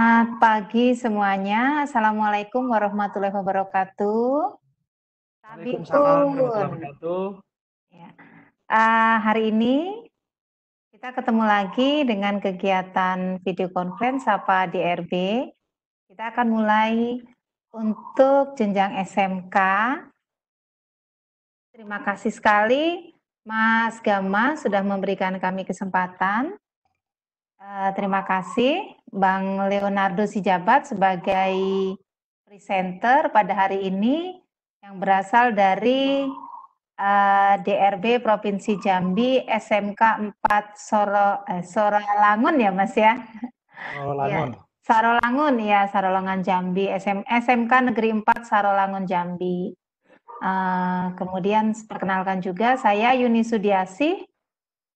Selamat pagi semuanya. Assalamualaikum warahmatullahi wabarakatuh. Waalaikumsalam warahmatullahi wabarakatuh. Uh, hari ini kita ketemu lagi dengan kegiatan video conference apa di RB. Kita akan mulai untuk jenjang SMK. Terima kasih sekali Mas Gama sudah memberikan kami kesempatan. Eh, terima kasih Bang Leonardo Sijabat sebagai presenter pada hari ini yang berasal dari uh, eh, DRB Provinsi Jambi SMK 4 Soro eh, Sorolangun ya Mas ya. Sorolangun. ya. Sarolangun ya, Jambi, SM, SMK Negeri 4 Sarolangun Jambi. Uh, kemudian perkenalkan juga saya Yuni Sudiasi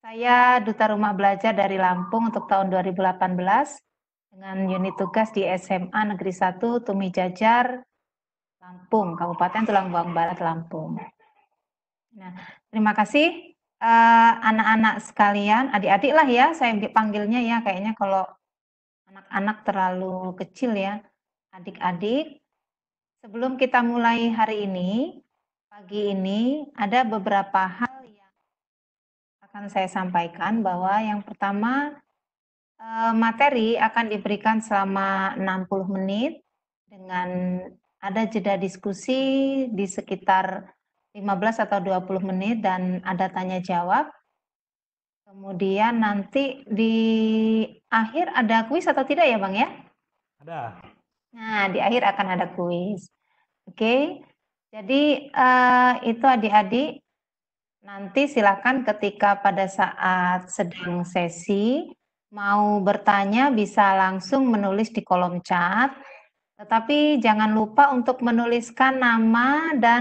saya Duta Rumah Belajar dari Lampung untuk tahun 2018 dengan unit tugas di SMA Negeri 1 Tumi Jajar, Lampung, Kabupaten Buang Barat, Lampung. Nah, terima kasih eh, anak-anak uh, sekalian, adik-adik lah ya, saya panggilnya ya, kayaknya kalau anak-anak terlalu kecil ya, adik-adik. Sebelum kita mulai hari ini, pagi ini ada beberapa hal akan saya sampaikan bahwa yang pertama eh, materi akan diberikan selama 60 menit dengan ada jeda diskusi di sekitar 15 atau 20 menit dan ada tanya jawab. Kemudian nanti di akhir ada kuis atau tidak ya Bang ya? Ada. Nah, di akhir akan ada kuis. Oke. Jadi uh, itu adik-adik Nanti silakan ketika pada saat sedang sesi mau bertanya bisa langsung menulis di kolom chat. Tetapi jangan lupa untuk menuliskan nama dan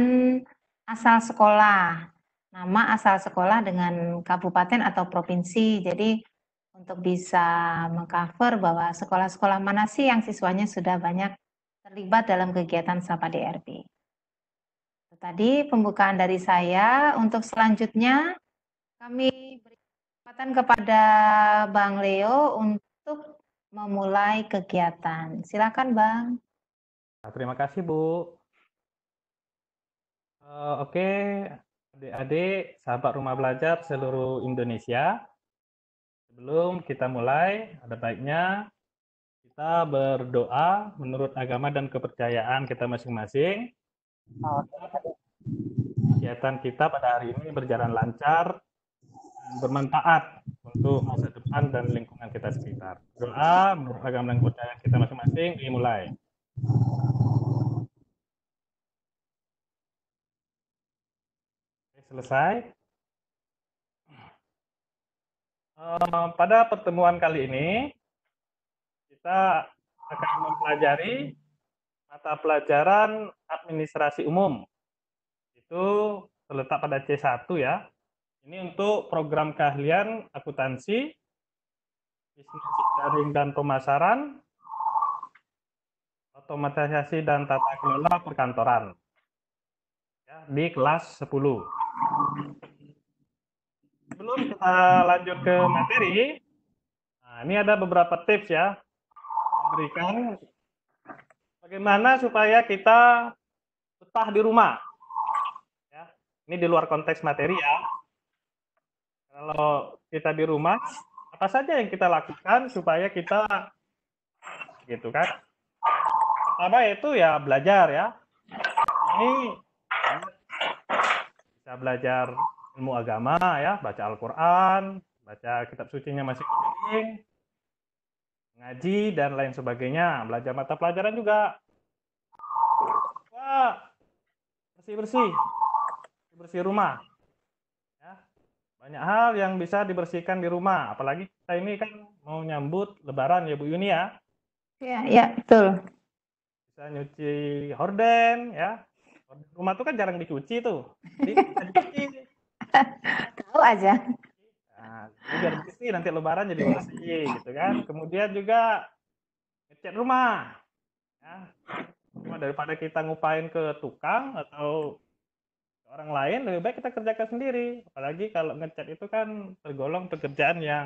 asal sekolah. Nama asal sekolah dengan kabupaten atau provinsi. Jadi untuk bisa mengcover bahwa sekolah-sekolah mana sih yang siswanya sudah banyak terlibat dalam kegiatan Sapa DRB tadi pembukaan dari saya. Untuk selanjutnya kami beri kesempatan kepada Bang Leo untuk memulai kegiatan. Silakan Bang. Terima kasih Bu. Uh, Oke, okay. adik-adik, sahabat rumah belajar seluruh Indonesia. Sebelum kita mulai, ada baiknya kita berdoa menurut agama dan kepercayaan kita masing-masing kegiatan kita pada hari ini berjalan lancar, bermanfaat untuk masa depan dan lingkungan kita sekitar. Doa menurut agama dan kepercayaan kita masing-masing dimulai. Selesai. Eh, pada pertemuan kali ini, kita akan mempelajari mata pelajaran administrasi umum itu terletak pada C1 ya. Ini untuk program keahlian akuntansi, bisnis daring dan pemasaran, otomatisasi dan tata kelola perkantoran ya, di kelas 10. Sebelum kita lanjut ke materi, nah, ini ada beberapa tips ya berikan bagaimana supaya kita betah di rumah ini di luar konteks materi ya. Kalau kita di rumah, apa saja yang kita lakukan supaya kita gitu kan? Apa itu ya belajar ya. Ini bisa belajar ilmu agama ya, baca Al-Qur'an, baca kitab sucinya masing-masing, ngaji dan lain sebagainya, belajar mata pelajaran juga. Wah, bersih-bersih bersih rumah. Ya. Banyak hal yang bisa dibersihkan di rumah, apalagi kita ini kan mau nyambut lebaran ya Bu Yuni ya. Iya, iya, betul. Bisa nyuci horden ya. Rumah tuh kan jarang dicuci tuh. Jadi dicuci. Tahu aja. Nah, biar bersih nanti lebaran jadi bersih gitu kan. Kemudian juga ngecat rumah. Ya. Cuma daripada kita ngupain ke tukang atau orang lain lebih baik kita kerjakan sendiri apalagi kalau ngecat itu kan tergolong pekerjaan yang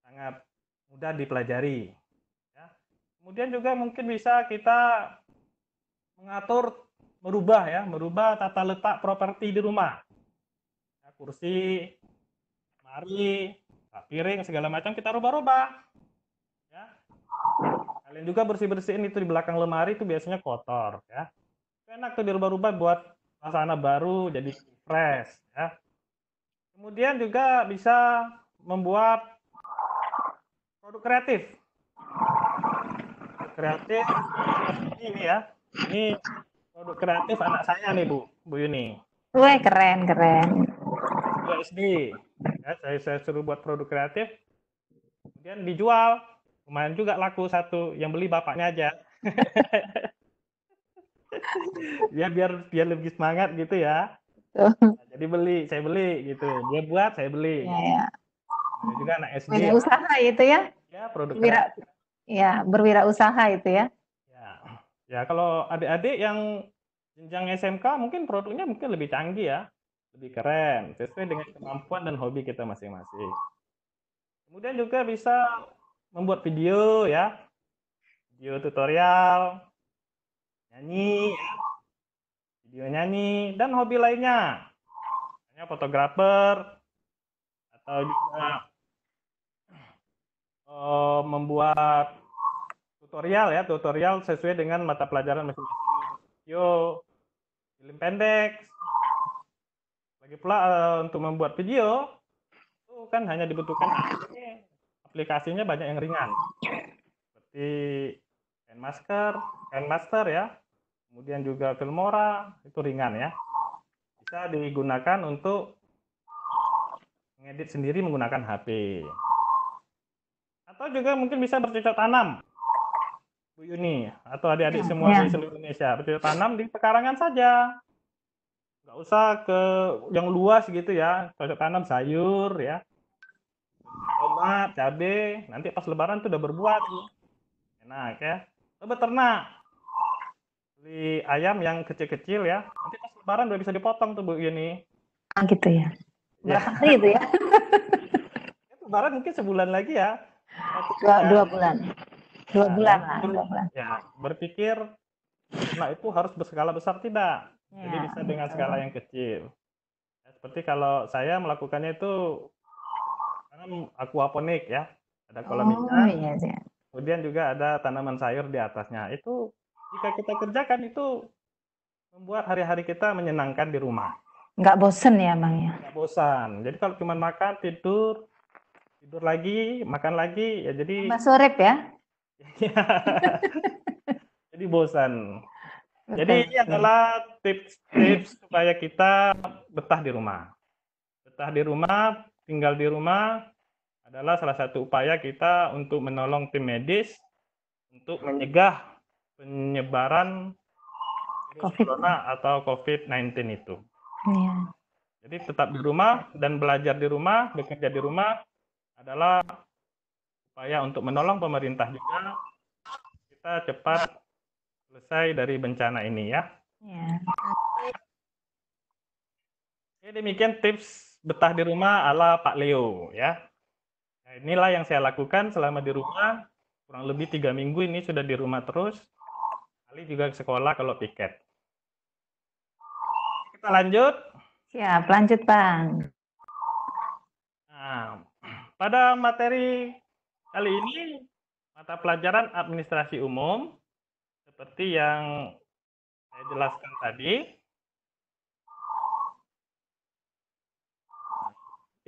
sangat mudah dipelajari ya. kemudian juga mungkin bisa kita mengatur merubah ya merubah tata letak properti di rumah ya, kursi mari piring segala macam kita rubah-rubah ya kalian juga bersih-bersihin itu di belakang lemari itu biasanya kotor ya enak tuh dirubah-rubah buat suasana baru jadi fresh ya. Kemudian juga bisa membuat produk kreatif. Kreatif ini ya. Ini produk kreatif anak saya nih Bu, Bu Yuni. Wah keren keren. SD. Ya, saya, saya suruh buat produk kreatif. Kemudian dijual. Lumayan juga laku satu. Yang beli bapaknya aja. biar biar biar lebih semangat gitu ya jadi beli saya beli gitu dia buat saya beli ya, ya. juga anak SD ya. usaha itu ya ya produk Wira, ya berwirausaha itu ya ya ya kalau adik-adik yang jenjang SMK mungkin produknya mungkin lebih canggih ya lebih keren sesuai dengan kemampuan dan hobi kita masing-masing kemudian juga bisa membuat video ya video tutorial nyanyi, video nyanyi, dan hobi lainnya. Hanya fotografer, atau juga uh, membuat tutorial ya, tutorial sesuai dengan mata pelajaran masing-masing. Yo, film pendek. Lagi pula uh, untuk membuat video, itu kan hanya dibutuhkan aplikasinya banyak yang ringan. Seperti Pen Master, Pen Master ya, kemudian juga Filmora itu ringan ya bisa digunakan untuk mengedit sendiri menggunakan HP atau juga mungkin bisa bercocok tanam Bu Yuni atau adik-adik ya, semua di ya. seluruh Indonesia bercocok tanam di pekarangan saja nggak usah ke yang luas gitu ya cocok tanam sayur ya tomat cabai nanti pas lebaran tuh udah berbuat enak ya Coba beternak beli ayam yang kecil-kecil ya nanti pas lebaran udah bisa dipotong tuh bu ini ah gitu ya, ya. berapa ya. gitu ya lebaran mungkin sebulan lagi ya dua, dua bulan dua nah, bulan lah dua bulan ya berpikir nah itu harus berskala besar tidak ya, jadi bisa dengan betul. skala yang kecil ya, seperti kalau saya melakukannya itu tanam aquaponik ya ada kolam oh, ikan iya, iya. kemudian juga ada tanaman sayur di atasnya itu jika kita kerjakan itu membuat hari-hari kita menyenangkan di rumah. Nggak bosen ya Bang ya? Nggak bosan. Jadi kalau cuma makan, tidur, tidur lagi, makan lagi, ya jadi... Mas Sorep ya? Iya. jadi bosan. Betul, Jadi ini adalah tips-tips supaya kita betah di rumah. Betah di rumah, tinggal di rumah adalah salah satu upaya kita untuk menolong tim medis untuk mencegah penyebaran COVID. corona atau COVID-19 itu. Iya. Jadi tetap di rumah dan belajar di rumah, bekerja di rumah adalah upaya untuk menolong pemerintah juga kita cepat selesai dari bencana ini ya. Iya. Oke, demikian tips betah di rumah ala Pak Leo ya. Nah, inilah yang saya lakukan selama di rumah kurang lebih tiga minggu ini sudah di rumah terus Ali juga ke sekolah kalau piket. Kita lanjut. Siap, lanjut Bang. Nah, pada materi kali ini, mata pelajaran administrasi umum, seperti yang saya jelaskan tadi,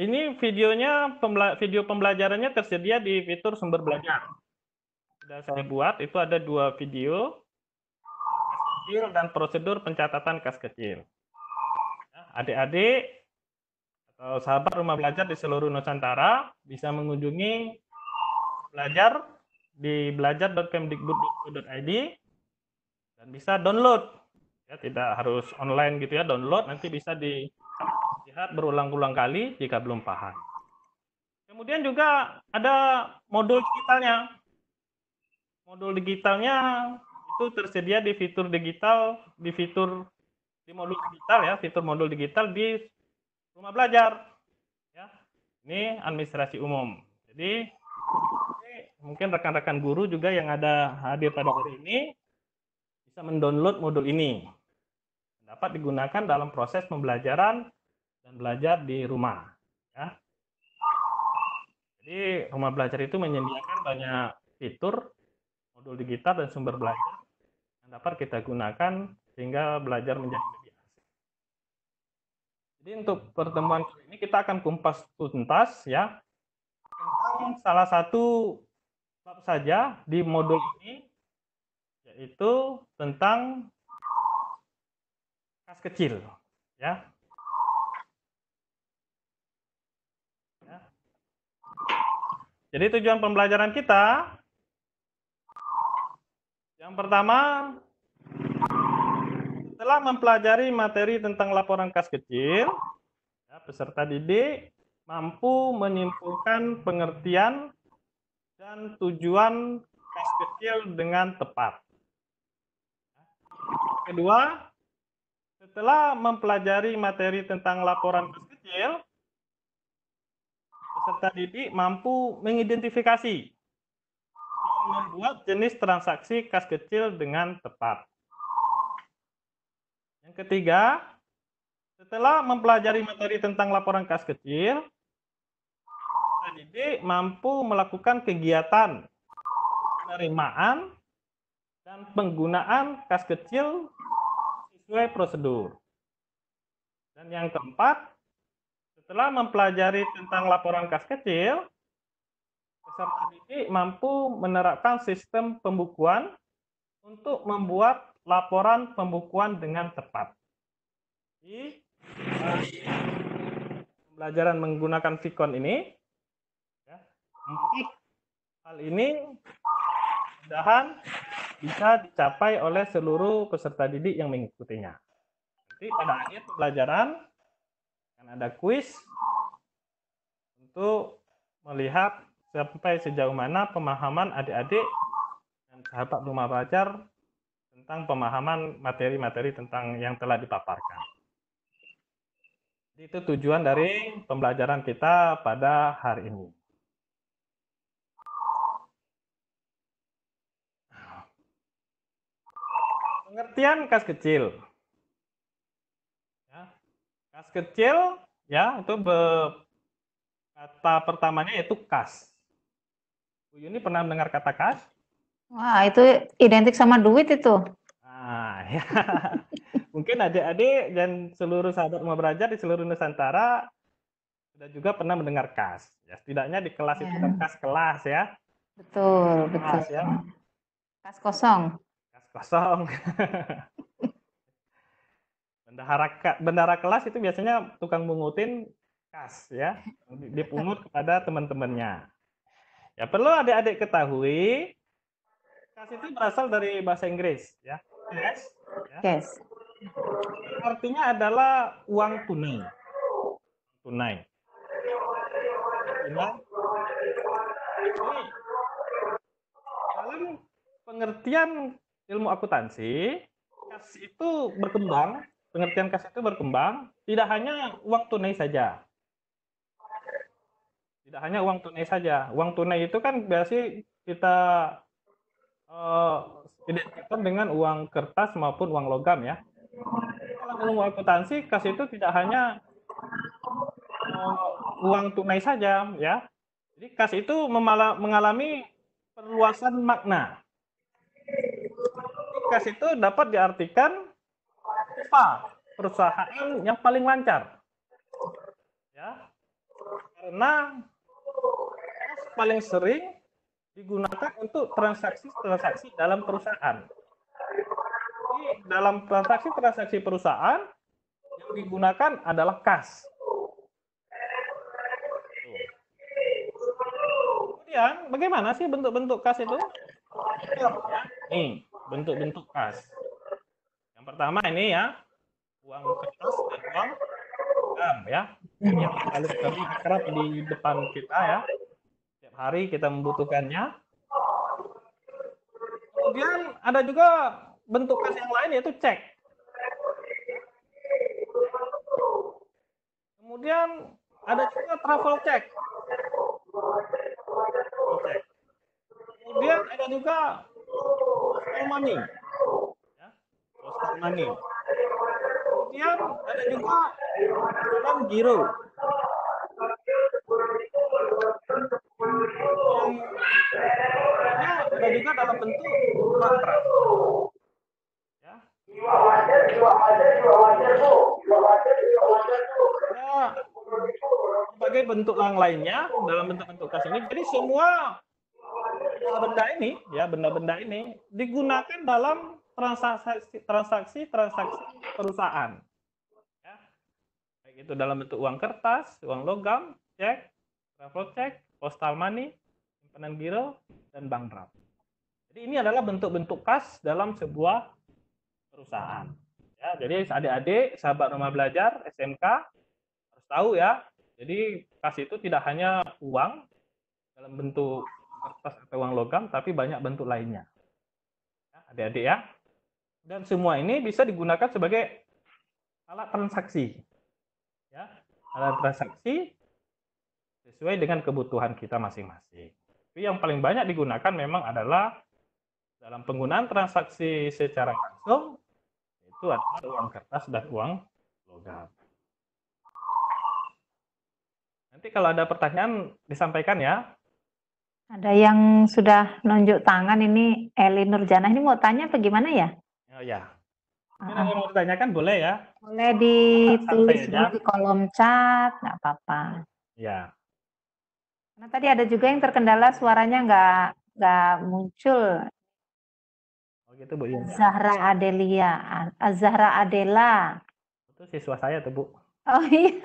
ini videonya, pembela video pembelajarannya tersedia di fitur sumber belajar. Sudah saya buat, itu ada dua video, kecil dan prosedur pencatatan kas kecil. Nah, adik-adik atau sahabat rumah belajar di seluruh Nusantara bisa mengunjungi belajar di belajar.kemdikbud.id dan bisa download ya tidak harus online gitu ya download nanti bisa dilihat berulang-ulang kali jika belum paham kemudian juga ada modul digitalnya modul digitalnya itu tersedia di fitur digital, di fitur di modul digital ya, fitur modul digital di rumah belajar. Ya. Ini administrasi umum. Jadi mungkin rekan-rekan guru juga yang ada hadir pada hari ini bisa mendownload modul ini. Dapat digunakan dalam proses pembelajaran dan belajar di rumah. Ya. Jadi rumah belajar itu menyediakan banyak fitur modul digital dan sumber belajar dapat kita gunakan sehingga belajar menjadi lebih asik. Jadi untuk pertemuan kali ini kita akan kumpas tuntas ya tentang salah satu bab saja di modul ini yaitu tentang kas kecil ya. ya. Jadi tujuan pembelajaran kita yang pertama, setelah mempelajari materi tentang laporan kas kecil, ya, peserta didik mampu menyimpulkan pengertian dan tujuan kas kecil dengan tepat. Kedua, setelah mempelajari materi tentang laporan kas kecil, peserta didik mampu mengidentifikasi membuat jenis transaksi kas kecil dengan tepat. Yang ketiga, setelah mempelajari materi tentang laporan kas kecil, pendidik mampu melakukan kegiatan penerimaan dan penggunaan kas kecil sesuai prosedur. Dan yang keempat, setelah mempelajari tentang laporan kas kecil, didik mampu menerapkan sistem pembukuan untuk membuat laporan pembukuan dengan tepat. Di eh, pembelajaran menggunakan Vicon ini, ya, hal ini mudahan bisa dicapai oleh seluruh peserta didik yang mengikutinya. Nanti pada akhir pembelajaran akan ada kuis untuk melihat sampai sejauh mana pemahaman adik-adik dan sahabat rumah belajar tentang pemahaman materi-materi tentang yang telah dipaparkan. itu tujuan dari pembelajaran kita pada hari ini. Pengertian kas kecil. Ya, kas kecil ya itu be, kata pertamanya yaitu kas. Bu Yuni pernah mendengar kata kas? Wah, itu identik sama duit itu. Ah ya. Mungkin adik-adik dan seluruh sahabat mau belajar di seluruh Nusantara sudah juga pernah mendengar kas. Ya, setidaknya di kelas ya. itu kan ya. kas kelas ya. Betul, betul. Kas, ya. kas kosong. Kas kosong. bendahara, bendahara kelas itu biasanya tukang mengutin kas ya, dipungut kepada teman-temannya. Ya perlu adik-adik ketahui kas itu berasal dari bahasa Inggris ya. Cash. Ya. Artinya adalah uang tunai. Tunai. Ya. dalam pengertian ilmu akuntansi, kas itu berkembang, pengertian kas itu berkembang, tidak hanya uang tunai saja. Tidak hanya uang tunai saja. Uang tunai itu kan biasanya kita uh, eh, identikan dengan uang kertas maupun uang logam ya. Kalau uang akuntansi, kas itu tidak hanya uh, uang tunai saja ya. Jadi kas itu mengalami perluasan makna. Kas itu dapat diartikan apa? Perusahaan yang paling lancar. Ya. Karena paling sering digunakan untuk transaksi-transaksi dalam perusahaan. Jadi, dalam transaksi-transaksi perusahaan yang digunakan adalah kas. Kemudian, bagaimana sih bentuk-bentuk kas itu? Nih, bentuk-bentuk kas. Yang pertama ini ya, uang kertas dan uang logam ya yang alif kami kerap di depan kita ya. Setiap hari kita membutuhkannya. Kemudian ada juga bentukan yang lain yaitu cek. Kemudian ada juga travel check. check. Kemudian ada juga money. Ya, money kemudian ada juga program kan giro yang ada juga dalam bentuk mantra ya. ya. sebagai bentuk yang lainnya dalam bentuk-bentuk kas ini jadi semua benda ini ya benda-benda ini digunakan dalam transaksi transaksi transaksi perusahaan. Ya. Baik itu dalam bentuk uang kertas, uang logam, cek, travel cek, postal money, simpanan giro, dan bank draft. Jadi ini adalah bentuk-bentuk kas dalam sebuah perusahaan. Ya, jadi adik-adik, sahabat rumah belajar, SMK, harus tahu ya. Jadi kas itu tidak hanya uang dalam bentuk kertas atau uang logam, tapi banyak bentuk lainnya. Ya, adik-adik ya. Adik -adik ya. Dan semua ini bisa digunakan sebagai alat transaksi. Ya, alat transaksi sesuai dengan kebutuhan kita masing-masing. Tapi yang paling banyak digunakan memang adalah dalam penggunaan transaksi secara langsung itu adalah uang kertas dan uang logam. Nanti kalau ada pertanyaan disampaikan ya. Ada yang sudah nunjuk tangan ini Eli Nurjana ini mau tanya bagaimana ya? Oh ya. Ini yang mau ah. ditanyakan boleh ya? Boleh ditulis ya. di kolom chat, nggak apa-apa. Ya. Karena tadi ada juga yang terkendala suaranya nggak nggak muncul. Oh gitu Bu. Ya. Zahra Adelia, Zahra Adela. Itu siswa saya tuh Bu. Oh iya.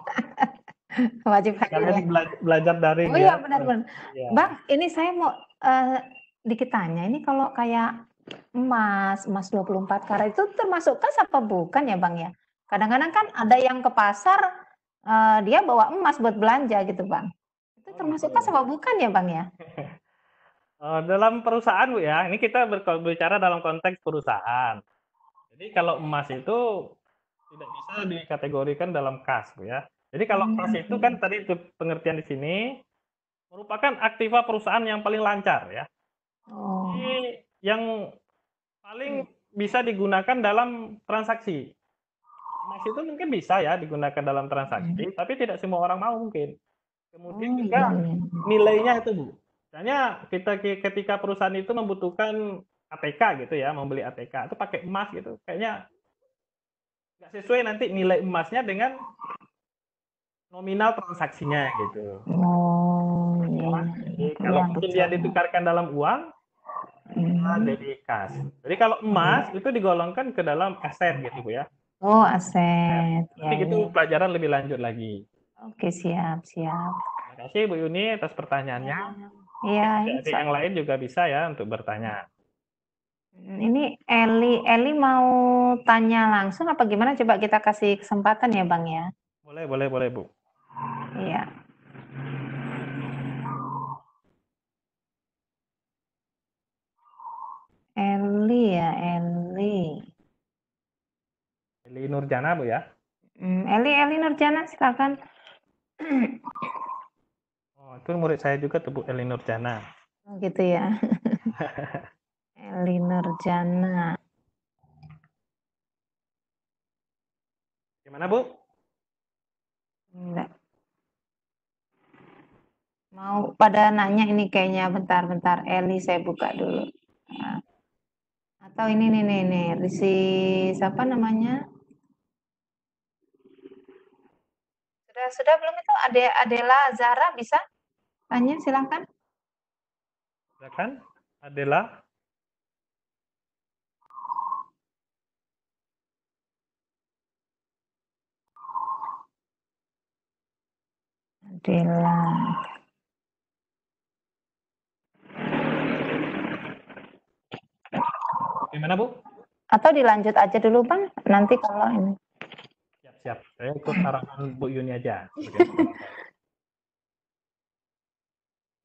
Wajib ya. belajar dari. Oh iya benar-benar. Ya. Iya. Bang, ini saya mau uh, dikit tanya. Ini kalau kayak Emas, emas 24 karat itu termasuk kas apa bukan ya Bang ya? Kadang-kadang kan ada yang ke pasar uh, dia bawa emas buat belanja gitu Bang. Itu oh, termasuk kas gitu apa ya. bukan ya Bang ya? Eh, dalam perusahaan Bu ya, ini kita berbicara dalam konteks perusahaan. Jadi kalau emas itu tidak bisa dikategorikan dalam kas Bu ya. Jadi kalau hmm, kas hmm. itu kan tadi itu pengertian di sini merupakan aktiva perusahaan yang paling lancar ya. Oh. Jadi yang paling bisa digunakan dalam transaksi emas itu mungkin bisa ya digunakan dalam transaksi hmm. tapi tidak semua orang mau mungkin kemudian oh, juga iya. nilainya itu bu misalnya kita ketika perusahaan itu membutuhkan ATK gitu ya membeli ATK itu pakai emas gitu kayaknya nggak sesuai nanti nilai emasnya dengan nominal transaksinya gitu. Oh, iya. Jadi, kalau mungkin iya, dia ditukarkan dalam uang, Nah, hmm. Jadi kas. Jadi kalau emas itu digolongkan ke dalam aset gitu Bu ya. Oh, aset. Nah, nanti ya, itu ya. pelajaran lebih lanjut lagi. Oke, siap, siap. Terima kasih Bu Yuni atas pertanyaannya. Iya, ya, ya yang lain juga bisa ya untuk bertanya. Ini Eli, Eli mau tanya langsung apa gimana? Coba kita kasih kesempatan ya, Bang ya. Boleh, boleh, boleh, Bu. Iya. Nurjana Bu ya. Hmm, Eli Eli Nurjana silakan. Oh, itu murid saya juga tuh Bu Eli Nurjana. Oh, gitu ya. Eli Nurjana. Gimana Bu? Enggak. Mau pada nanya ini kayaknya bentar-bentar Eli saya buka dulu. Nah. Atau ini nih nih nih, si siapa namanya? Sudah, sudah belum itu? Ade, Adela Zara bisa? Tanya silakan. Silakan. Adela. Adela. Gimana Bu? Atau dilanjut aja dulu Bang, nanti kalau ini siap. Saya ikut arahan Bu Yuni aja.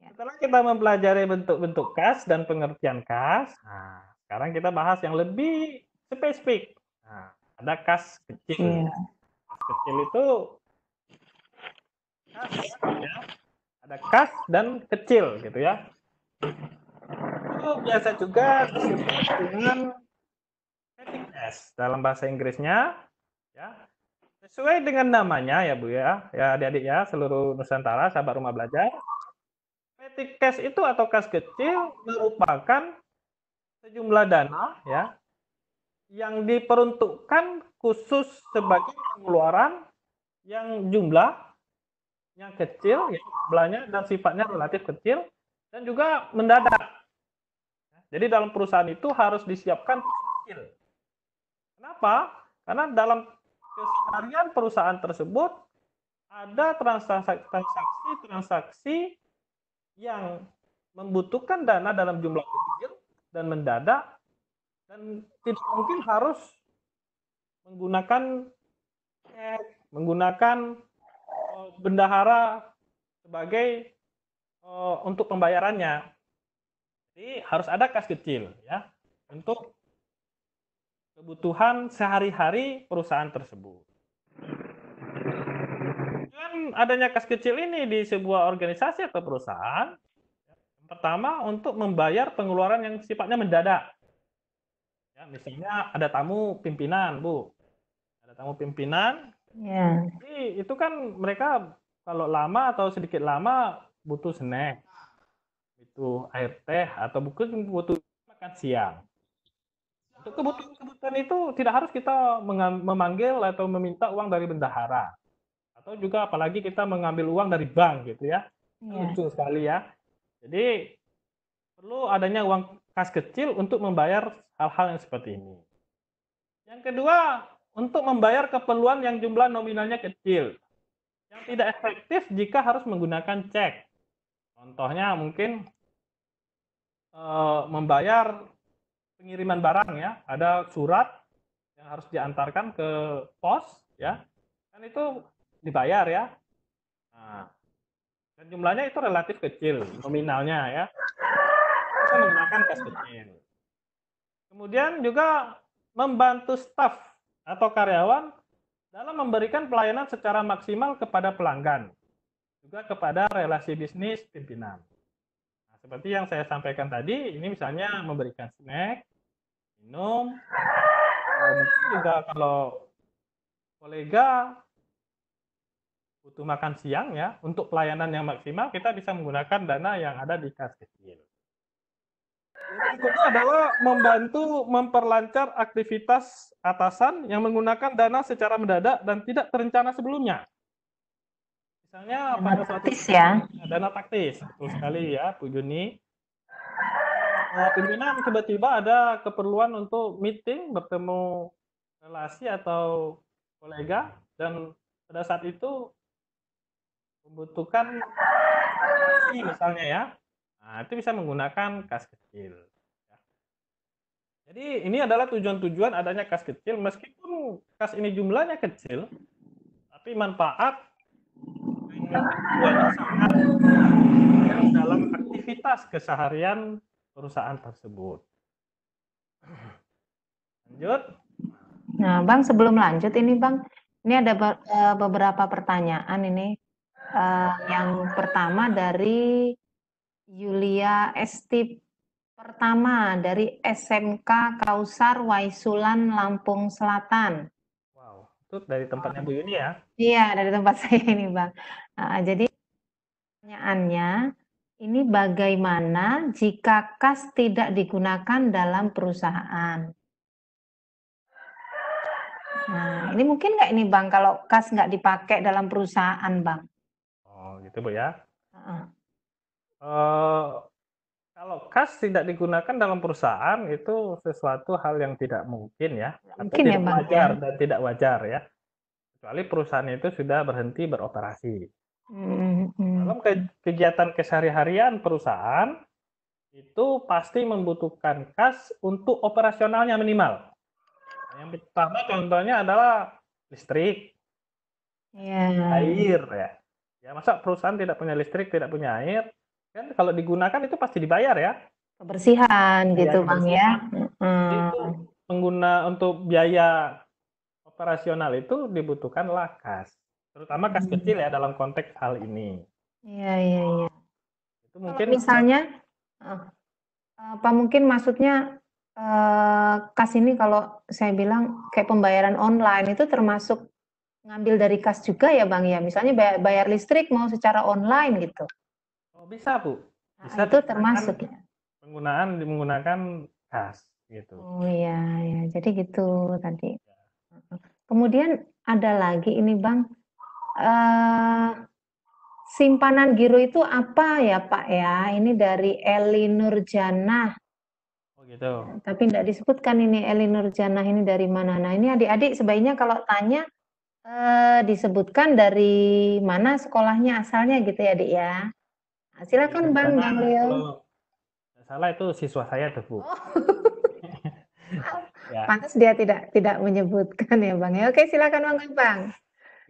Ya. Setelah kita mempelajari bentuk-bentuk kas dan pengertian kas, nah, sekarang kita bahas yang lebih spesifik. Nah, ada kas kecil. Yeah. Kas kecil itu kas, ya. ada kas dan kecil gitu ya. Itu biasa juga disebut dengan dalam bahasa Inggrisnya ya Sesuai dengan namanya ya Bu ya, ya adik-adik ya, seluruh Nusantara, sahabat rumah belajar. Petty cash itu atau kas kecil merupakan sejumlah dana ya yang diperuntukkan khusus sebagai pengeluaran yang jumlahnya kecil ya, jumlahnya dan sifatnya relatif kecil dan juga mendadak. Jadi dalam perusahaan itu harus disiapkan kecil. Kenapa? Karena dalam keseharian perusahaan tersebut ada transaksi-transaksi yang membutuhkan dana dalam jumlah kecil dan mendadak dan tidak mungkin harus menggunakan menggunakan eh, bendahara sebagai eh, untuk pembayarannya. Jadi harus ada kas kecil ya untuk kebutuhan sehari-hari perusahaan tersebut. Dengan adanya kas kecil ini di sebuah organisasi atau perusahaan, pertama untuk membayar pengeluaran yang sifatnya mendadak. Ya, misalnya ada tamu pimpinan, Bu. Ada tamu pimpinan. Yeah. Jadi itu kan mereka kalau lama atau sedikit lama butuh snack, itu air teh atau mungkin butuh makan siang Kebutuhan-kebutuhan itu tidak harus kita memanggil atau meminta uang dari bendahara. Atau juga apalagi kita mengambil uang dari bank gitu ya. Yeah. Lucu sekali ya. Jadi perlu adanya uang kas kecil untuk membayar hal-hal yang seperti ini. Yang kedua, untuk membayar keperluan yang jumlah nominalnya kecil. Yang tidak efektif jika harus menggunakan cek. Contohnya mungkin eh, membayar pengiriman barang ya, ada surat yang harus diantarkan ke pos ya, dan itu dibayar ya. Nah, dan jumlahnya itu relatif kecil nominalnya ya. Kita menggunakan cash kecil. Kemudian juga membantu staf atau karyawan dalam memberikan pelayanan secara maksimal kepada pelanggan, juga kepada relasi bisnis pimpinan. Nah, seperti yang saya sampaikan tadi, ini misalnya memberikan snack, minum mungkin juga kalau kolega butuh makan siang ya untuk pelayanan yang maksimal kita bisa menggunakan dana yang ada di kas kecil. Berikutnya adalah membantu memperlancar aktivitas atasan yang menggunakan dana secara mendadak dan tidak terencana sebelumnya. Misalnya dana pada taktis satu ya. dana taktis betul sekali ya Bu Juni pimpinan eh, tiba-tiba ada keperluan untuk meeting bertemu relasi atau kolega dan pada saat itu membutuhkan misalnya ya nah, itu bisa menggunakan kas kecil jadi ini adalah tujuan-tujuan adanya kas kecil meskipun kas ini jumlahnya kecil tapi manfaat sangat dalam aktivitas keseharian perusahaan tersebut. Lanjut. Nah, Bang, sebelum lanjut ini, Bang, ini ada eh, beberapa pertanyaan ini. Eh, yang pertama dari Yulia Estip pertama dari SMK Kausar Waisulan Lampung Selatan. Wow, itu dari tempatnya Bu Yuni ya? Iya, dari tempat saya ini, Bang. Nah, jadi pertanyaannya, ini bagaimana jika kas tidak digunakan dalam perusahaan? Nah, ini mungkin nggak ini Bang kalau kas nggak dipakai dalam perusahaan Bang? Oh gitu Bu ya. Uh. Uh, kalau kas tidak digunakan dalam perusahaan itu sesuatu hal yang tidak mungkin ya. Mungkin ya tidak Bang. Ya? Wajar dan tidak wajar ya. Kecuali perusahaan itu sudah berhenti beroperasi. Mm Dalam kegiatan kesehari-harian perusahaan itu pasti membutuhkan kas untuk operasionalnya minimal. Yang pertama contohnya adalah listrik, yeah. air ya. Ya masa perusahaan tidak punya listrik, tidak punya air, kan kalau digunakan itu pasti dibayar ya. Kebersihan ya, gitu bang ya. Hmm. pengguna untuk biaya operasional itu dibutuhkan lakas. Terutama kas hmm. kecil ya dalam konteks hal ini. Iya, iya, iya. Itu mungkin Kalau misalnya eh, apa mungkin maksudnya eh, kas ini kalau saya bilang kayak pembayaran online itu termasuk ngambil dari kas juga ya Bang ya. Misalnya bayar, bayar listrik mau secara online gitu. Oh, bisa, Bu. Nah, bisa nah, itu termasuk ya. Penggunaan menggunakan kas gitu. Oh iya, ya. Jadi gitu tadi. Ya. Kemudian ada lagi ini Bang Eh, simpanan giro itu apa ya Pak ya? Ini dari Eli Nurjanah. Oh gitu. Tapi tidak disebutkan ini Eli Nurjanah ini dari mana. Nah ini adik-adik sebaiknya kalau tanya eh, disebutkan dari mana sekolahnya asalnya gitu ya adik ya. Nah, silakan ya, Bang Bang Leo. Salah itu siswa saya tuh Bu. Oh. ya. Pantas dia tidak tidak menyebutkan ya Bang ya? Oke silakan Bang Bang.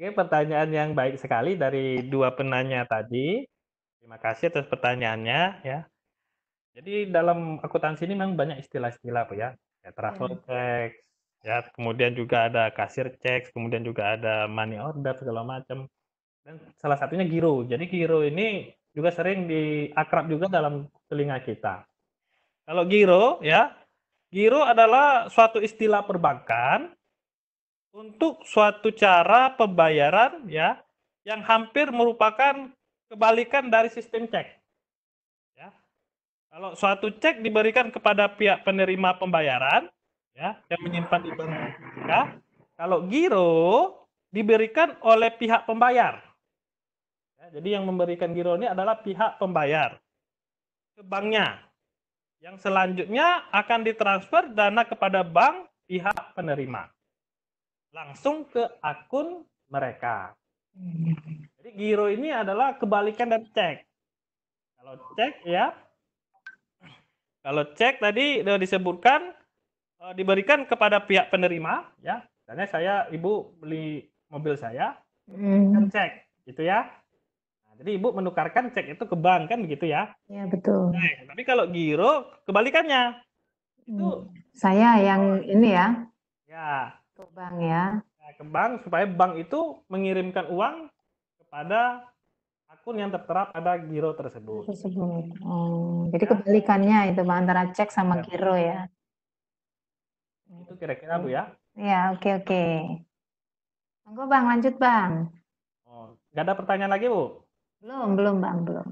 Oke, pertanyaan yang baik sekali dari dua penanya tadi. Terima kasih atas pertanyaannya ya. Jadi dalam akuntansi ini memang banyak istilah-istilah Pak ya. ya travel hmm. tax, ya kemudian juga ada kasir cek, kemudian juga ada money order segala macam. Dan salah satunya giro. Jadi giro ini juga sering diakrab juga dalam telinga kita. Kalau giro ya, giro adalah suatu istilah perbankan untuk suatu cara pembayaran ya yang hampir merupakan kebalikan dari sistem cek. Ya. Kalau suatu cek diberikan kepada pihak penerima pembayaran ya yang menyimpan di bank ya. Kalau giro diberikan oleh pihak pembayar. Ya, jadi yang memberikan giro ini adalah pihak pembayar ke banknya. Yang selanjutnya akan ditransfer dana kepada bank pihak penerima langsung ke akun mereka. Hmm. Jadi giro ini adalah kebalikan dari cek. Kalau cek ya, kalau cek tadi sudah eh, disebutkan eh, diberikan kepada pihak penerima ya. Misalnya saya ibu beli mobil saya, kan cek gitu ya. Nah, jadi ibu menukarkan cek itu ke bank kan begitu ya? Iya betul. Nah, tapi kalau giro kebalikannya itu hmm. saya yang ini ya. Ya, ke bank ya. Nah, ke bank supaya bank itu mengirimkan uang kepada akun yang tertera pada giro tersebut. Tersebut. Hmm. jadi ya. kebalikannya itu antara cek sama ya. giro ya. Itu kira-kira Bu ya. Ya, oke okay, oke. Okay. Monggo Bang, lanjut Bang. Oh, nggak ada pertanyaan lagi Bu? Belum, belum Bang, belum.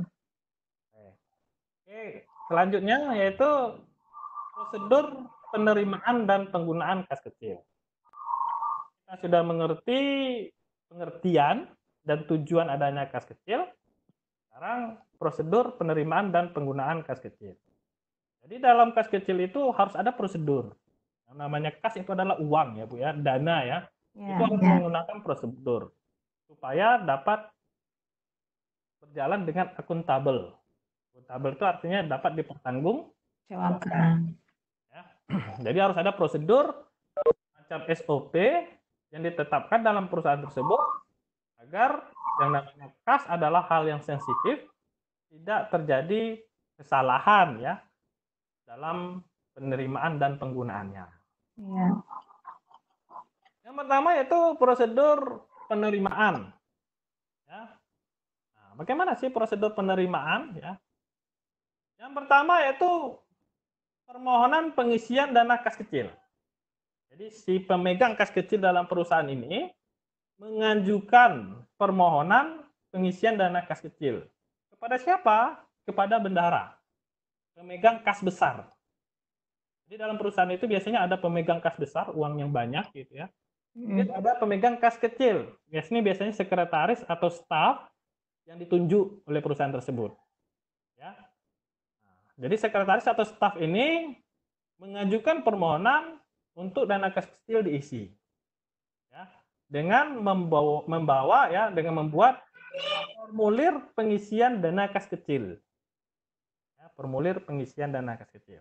Oke, selanjutnya yaitu prosedur penerimaan dan penggunaan kas kecil kita sudah mengerti pengertian dan tujuan adanya kas kecil, sekarang prosedur penerimaan dan penggunaan kas kecil. Jadi dalam kas kecil itu harus ada prosedur. Yang namanya kas itu adalah uang ya Bu ya, dana ya. ya itu harus ya. menggunakan prosedur supaya dapat berjalan dengan akuntabel. Akuntabel itu artinya dapat dipertanggung Ya. Jadi harus ada prosedur macam SOP yang ditetapkan dalam perusahaan tersebut agar yang namanya kas adalah hal yang sensitif tidak terjadi kesalahan ya dalam penerimaan dan penggunaannya. Ya. Yang pertama yaitu prosedur penerimaan. Ya. Nah, bagaimana sih prosedur penerimaan? Ya. Yang pertama yaitu permohonan pengisian dana kas kecil. Jadi si pemegang kas kecil dalam perusahaan ini mengajukan permohonan pengisian dana kas kecil. Kepada siapa? Kepada bendahara. Pemegang kas besar. Jadi dalam perusahaan itu biasanya ada pemegang kas besar, uang yang banyak gitu ya. Jadi hmm. ada pemegang kas kecil. Biasanya biasanya sekretaris atau staf yang ditunjuk oleh perusahaan tersebut. Ya. Nah, jadi sekretaris atau staf ini mengajukan permohonan untuk dana kas kecil diisi. Ya, dengan membawa, membawa ya dengan membuat formulir pengisian dana kas kecil. Ya, formulir pengisian dana kas kecil.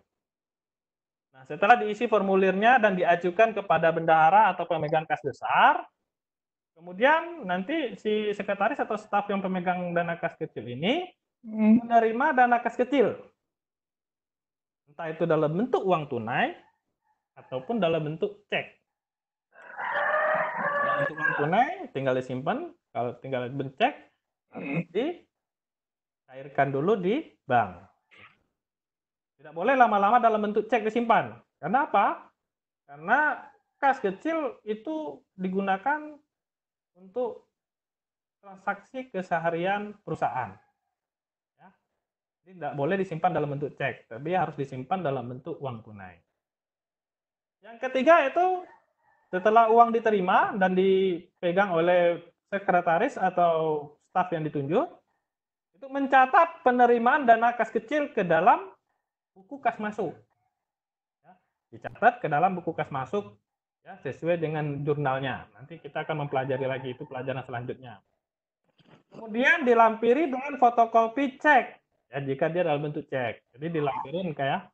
Nah, setelah diisi formulirnya dan diajukan kepada bendahara atau pemegang kas besar, kemudian nanti si sekretaris atau staf yang pemegang dana kas kecil ini hmm. menerima dana kas kecil. Entah itu dalam bentuk uang tunai ataupun dalam bentuk cek. Nah, untuk uang tunai tinggal disimpan, kalau tinggal dicek, di cairkan dulu di bank. Tidak boleh lama-lama dalam bentuk cek disimpan. Karena apa? Karena kas kecil itu digunakan untuk transaksi keseharian perusahaan. Ya. Jadi tidak boleh disimpan dalam bentuk cek, tapi harus disimpan dalam bentuk uang tunai. Yang ketiga itu setelah uang diterima dan dipegang oleh sekretaris atau staf yang ditunjuk, itu mencatat penerimaan dana kas kecil ke dalam buku kas masuk. Ya, dicatat ke dalam buku kas masuk ya, sesuai dengan jurnalnya. Nanti kita akan mempelajari lagi itu pelajaran selanjutnya. Kemudian dilampiri dengan fotokopi cek. Ya, jika dia dalam bentuk cek. Jadi dilampirin kayak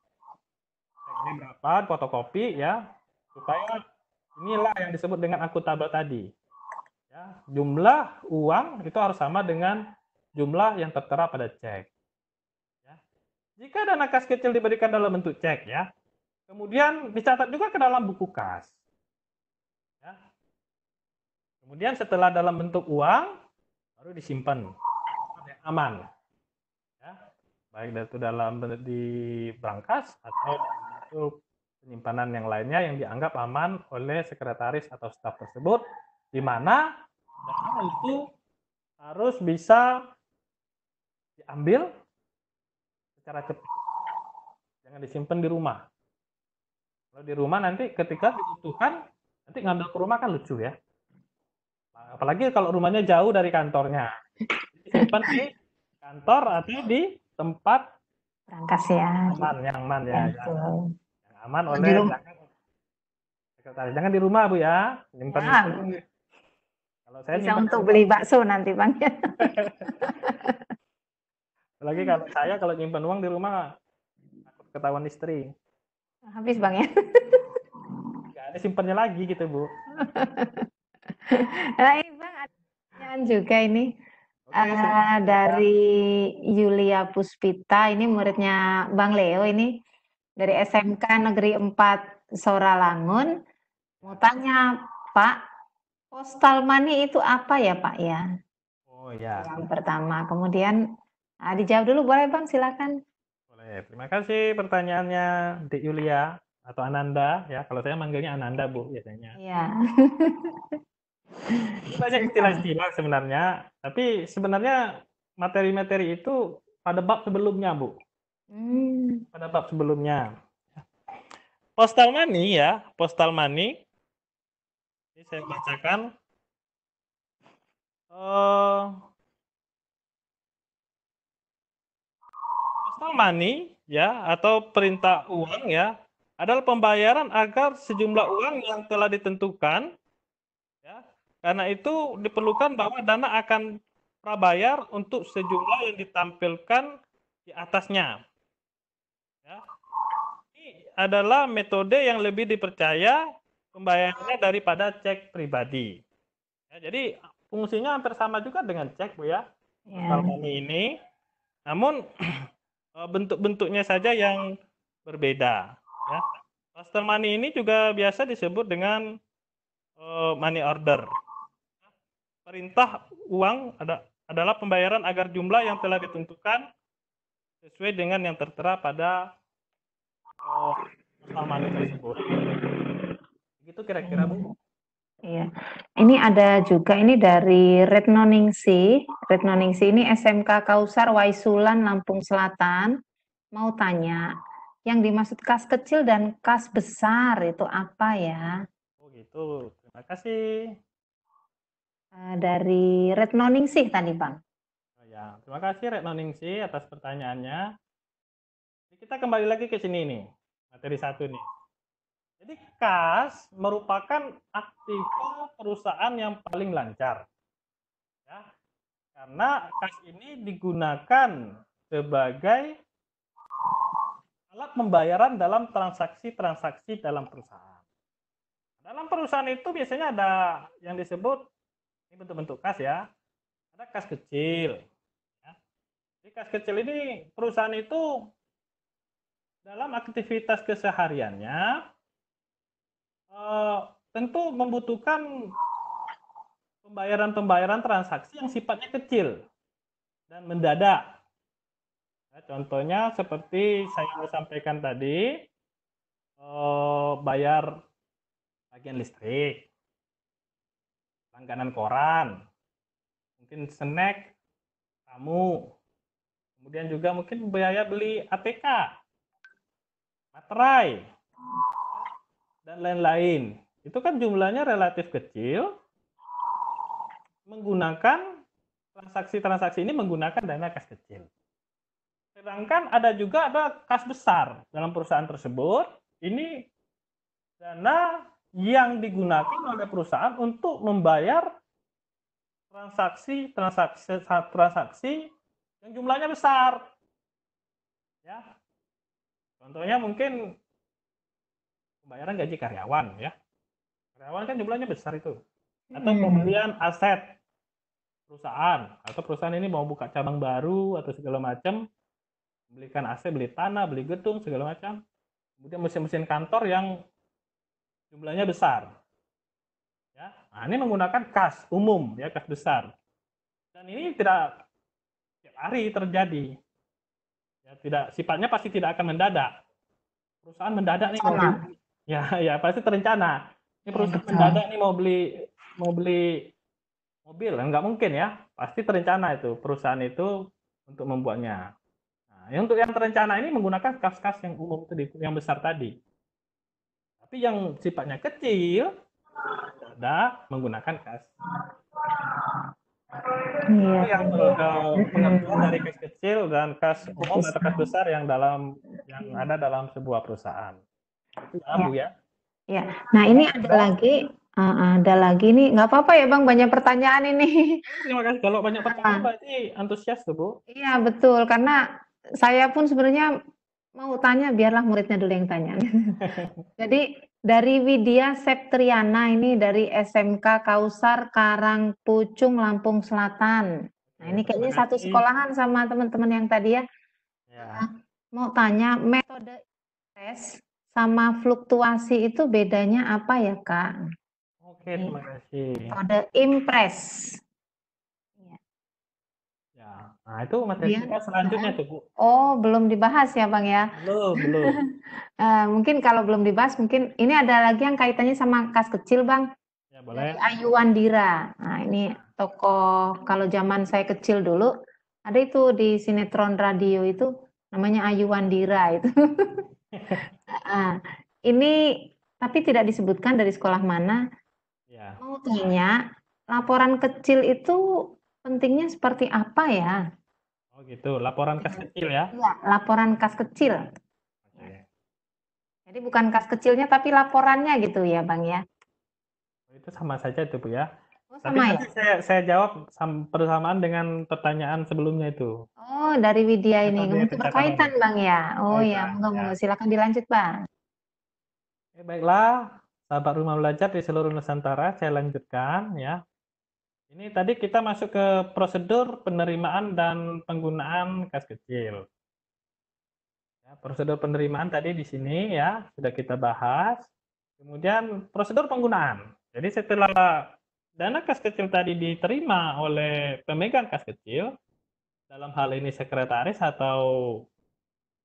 ini berapa fotokopi ya supaya inilah yang disebut dengan akuntabel tadi ya jumlah uang itu harus sama dengan jumlah yang tertera pada cek ya. jika dana kas kecil diberikan dalam bentuk cek ya kemudian dicatat juga ke dalam buku kas ya. kemudian setelah dalam bentuk uang baru disimpan aman ya. baik itu dalam bentuk di brankas atau satu penyimpanan yang lainnya yang dianggap aman oleh sekretaris atau staf tersebut, di mana data itu harus bisa diambil secara cepat. Jangan disimpan di rumah. Kalau di rumah nanti ketika dibutuhkan, nanti ngambil ke rumah kan lucu ya. Apalagi kalau rumahnya jauh dari kantornya. Disimpan di kantor atau di tempat perangkas ya. Aman, nyaman ya. ya aman oleh di rumah. sekretaris. Jangan di rumah Bu ya. Nyimpan ya. Nah. Kalau saya Bisa untuk rumah. beli bakso nanti Bang ya. lagi kalau saya kalau nyimpan uang di rumah takut ketahuan istri. Habis Bang ya. nggak ada simpannya lagi gitu Bu. nah ini Bang ada juga ini. uh, dari Yulia Puspita ini muridnya Bang Leo ini dari SMK Negeri 4 Soralangun. Mau tanya, Pak, postal money itu apa ya, Pak ya? Oh ya. Yang pertama, kemudian nah, dijawab dulu boleh Bang, silakan. Boleh. Terima kasih pertanyaannya Dek Yulia atau Ananda ya. Kalau saya manggilnya Ananda, Bu, biasanya. Iya. banyak istilah-istilah sebenarnya, tapi sebenarnya materi-materi itu pada bab sebelumnya, Bu. Hmm. Pada bab sebelumnya. Postal money ya, postal money. Ini saya bacakan. Uh, postal money ya atau perintah uang ya adalah pembayaran agar sejumlah uang yang telah ditentukan ya karena itu diperlukan bahwa dana akan prabayar untuk sejumlah yang ditampilkan di atasnya Ya. Ini adalah metode yang lebih dipercaya pembayarannya daripada cek pribadi. Ya, jadi fungsinya hampir sama juga dengan cek Bu ya. Yeah. Hmm. ini. Namun eh, bentuk-bentuknya saja yang berbeda ya. Master money ini juga biasa disebut dengan uh, money order. Perintah uang ada, adalah pembayaran agar jumlah yang telah ditentukan sesuai dengan yang tertera pada oh, tersebut. Begitu kira-kira Bu. Iya. Ini ada juga ini dari Retno Retno Ningsi ini SMK Kausar Waisulan Lampung Selatan mau tanya yang dimaksud kas kecil dan kas besar itu apa ya? Oh gitu. Terima kasih. Eh, dari Retno Ningsih tadi Bang. Ya, terima kasih Retno Ningsi atas pertanyaannya. kita kembali lagi ke sini nih, materi satu nih. Jadi KAS merupakan aktiva perusahaan yang paling lancar. Ya, karena KAS ini digunakan sebagai alat pembayaran dalam transaksi-transaksi dalam perusahaan. Dalam perusahaan itu biasanya ada yang disebut ini bentuk-bentuk kas ya. Ada kas kecil, di kas kecil ini perusahaan itu dalam aktivitas kesehariannya eh, tentu membutuhkan pembayaran-pembayaran transaksi yang sifatnya kecil dan mendadak. Ya, contohnya seperti saya sampaikan tadi, eh, bayar bagian listrik, langganan koran, mungkin snack, tamu, Kemudian juga mungkin biaya beli ATK, materai, dan lain-lain. Itu kan jumlahnya relatif kecil, menggunakan transaksi-transaksi ini menggunakan dana kas kecil. Sedangkan ada juga ada kas besar dalam perusahaan tersebut, ini dana yang digunakan oleh perusahaan untuk membayar transaksi transaksi transaksi yang jumlahnya besar. Ya. Contohnya mungkin pembayaran gaji karyawan ya. Karyawan kan jumlahnya besar itu. Atau hmm. pembelian aset perusahaan atau perusahaan ini mau buka cabang baru atau segala macam belikan AC, beli tanah, beli gedung segala macam. Kemudian mesin-mesin kantor yang jumlahnya besar. Ya. Nah, ini menggunakan kas umum ya, kas besar. Dan ini tidak setiap hari terjadi. Ya, tidak sifatnya pasti tidak akan mendadak. Perusahaan mendadak nih mau ya ya pasti terencana. Ini iya, perusahaan ya, mendadak nih mau beli mau beli mobil nggak mungkin ya pasti terencana itu perusahaan itu untuk membuatnya nah, ya untuk yang terencana ini menggunakan kas-kas yang umum tadi yang besar tadi tapi yang sifatnya kecil ada menggunakan kas Iya. Itu yang pengambilan iya. dari kas kecil dan kas umum atau kas besar yang dalam yang ada dalam sebuah perusahaan. Itu iya. ya. Ya. Nah ini ada lagi Uh, ada lagi nih, nggak apa-apa ya Bang, banyak pertanyaan ini. Eh, terima kasih. Kalau banyak ah. pertanyaan berarti antusias tuh Bu. Iya betul, karena saya pun sebenarnya mau tanya, biarlah muridnya dulu yang tanya. Jadi dari Widya Septriana ini dari SMK Kausar Karang Pucung Lampung Selatan. Nah, ini ya, kayaknya satu sekolahan sama teman-teman yang tadi ya. ya. Nah, mau tanya metode tes sama fluktuasi itu bedanya apa ya, Kak? Oke, terima kasih. Metode impress. Nah, itu materi ya. kita selanjutnya tuh, Bu. Oh, belum dibahas ya, Bang ya? Belum, belum. uh, mungkin kalau belum dibahas, mungkin ini ada lagi yang kaitannya sama kas kecil, Bang. Ya, boleh. Dari Ayu Wandira. Nah, ini toko kalau zaman saya kecil dulu, ada itu di sinetron radio itu namanya Ayu Wandira itu. uh, ini tapi tidak disebutkan dari sekolah mana. Ya. Mau tanya, laporan kecil itu pentingnya seperti apa ya? Oh gitu, laporan kas iya. kecil ya? Iya, laporan kas kecil. Jadi bukan kas kecilnya tapi laporannya gitu ya Bang ya? Oh, itu sama saja itu Bu ya. Oh, sama Tapi ya? saya, saya jawab persamaan dengan pertanyaan sebelumnya itu. Oh, dari Widya ini. Mungkin berkaitan, Bang, ya? Oh, ya. Monggo, ya. Silakan dilanjut, Bang. baiklah, sahabat rumah belajar di seluruh Nusantara, saya lanjutkan, ya. Ini tadi kita masuk ke prosedur penerimaan dan penggunaan kas kecil. Ya, prosedur penerimaan tadi di sini ya sudah kita bahas. Kemudian prosedur penggunaan. Jadi setelah dana kas kecil tadi diterima oleh pemegang kas kecil, dalam hal ini sekretaris atau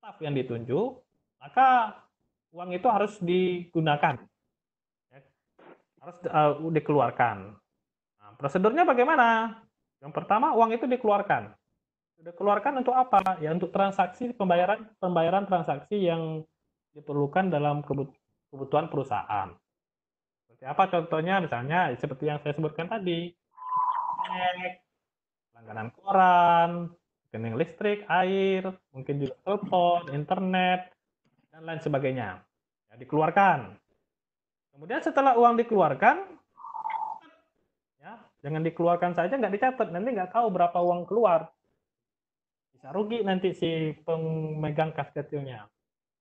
staf yang ditunjuk, maka uang itu harus digunakan, ya, harus eh, dikeluarkan prosedurnya bagaimana? Yang pertama, uang itu dikeluarkan. Dikeluarkan untuk apa? Ya untuk transaksi pembayaran pembayaran transaksi yang diperlukan dalam kebutuhan perusahaan. Seperti apa contohnya? Misalnya seperti yang saya sebutkan tadi, langganan koran, rekening listrik, air, mungkin juga telepon, internet, dan lain sebagainya. Ya, dikeluarkan. Kemudian setelah uang dikeluarkan, Jangan dikeluarkan saja nggak dicatat, nanti nggak tahu berapa uang keluar. Bisa rugi nanti si pemegang kas kecilnya.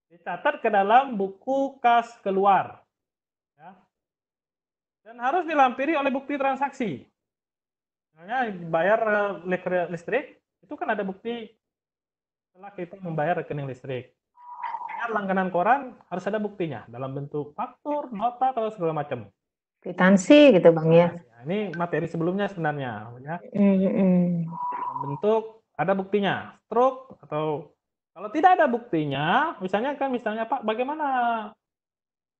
Dicatat ke dalam buku kas keluar. Ya. Dan harus dilampiri oleh bukti transaksi. Misalnya bayar eh, listrik, itu kan ada bukti setelah kita membayar rekening listrik langganan koran harus ada buktinya dalam bentuk faktur, nota, atau segala macam kwitansi gitu bang ya iya, iya. ini materi sebelumnya sebenarnya ya. Mm-hmm. bentuk ada buktinya stroke atau kalau tidak ada buktinya misalnya kan misalnya pak bagaimana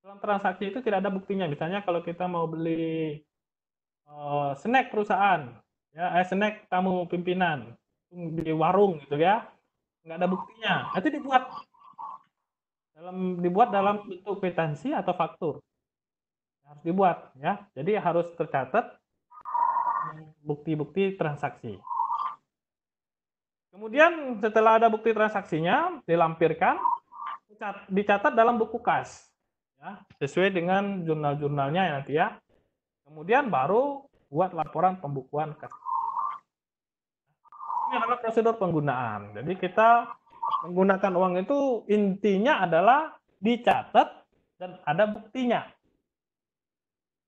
dalam transaksi itu tidak ada buktinya misalnya kalau kita mau beli uh, snack perusahaan ya eh, snack tamu pimpinan di warung gitu ya nggak ada buktinya itu dibuat dalam dibuat dalam bentuk kwitansi atau faktur harus dibuat ya. Jadi harus tercatat bukti-bukti transaksi. Kemudian setelah ada bukti transaksinya dilampirkan, dicatat dalam buku kas, ya, sesuai dengan jurnal-jurnalnya ya nanti ya. Kemudian baru buat laporan pembukuan kas. Ini adalah prosedur penggunaan. Jadi kita menggunakan uang itu intinya adalah dicatat dan ada buktinya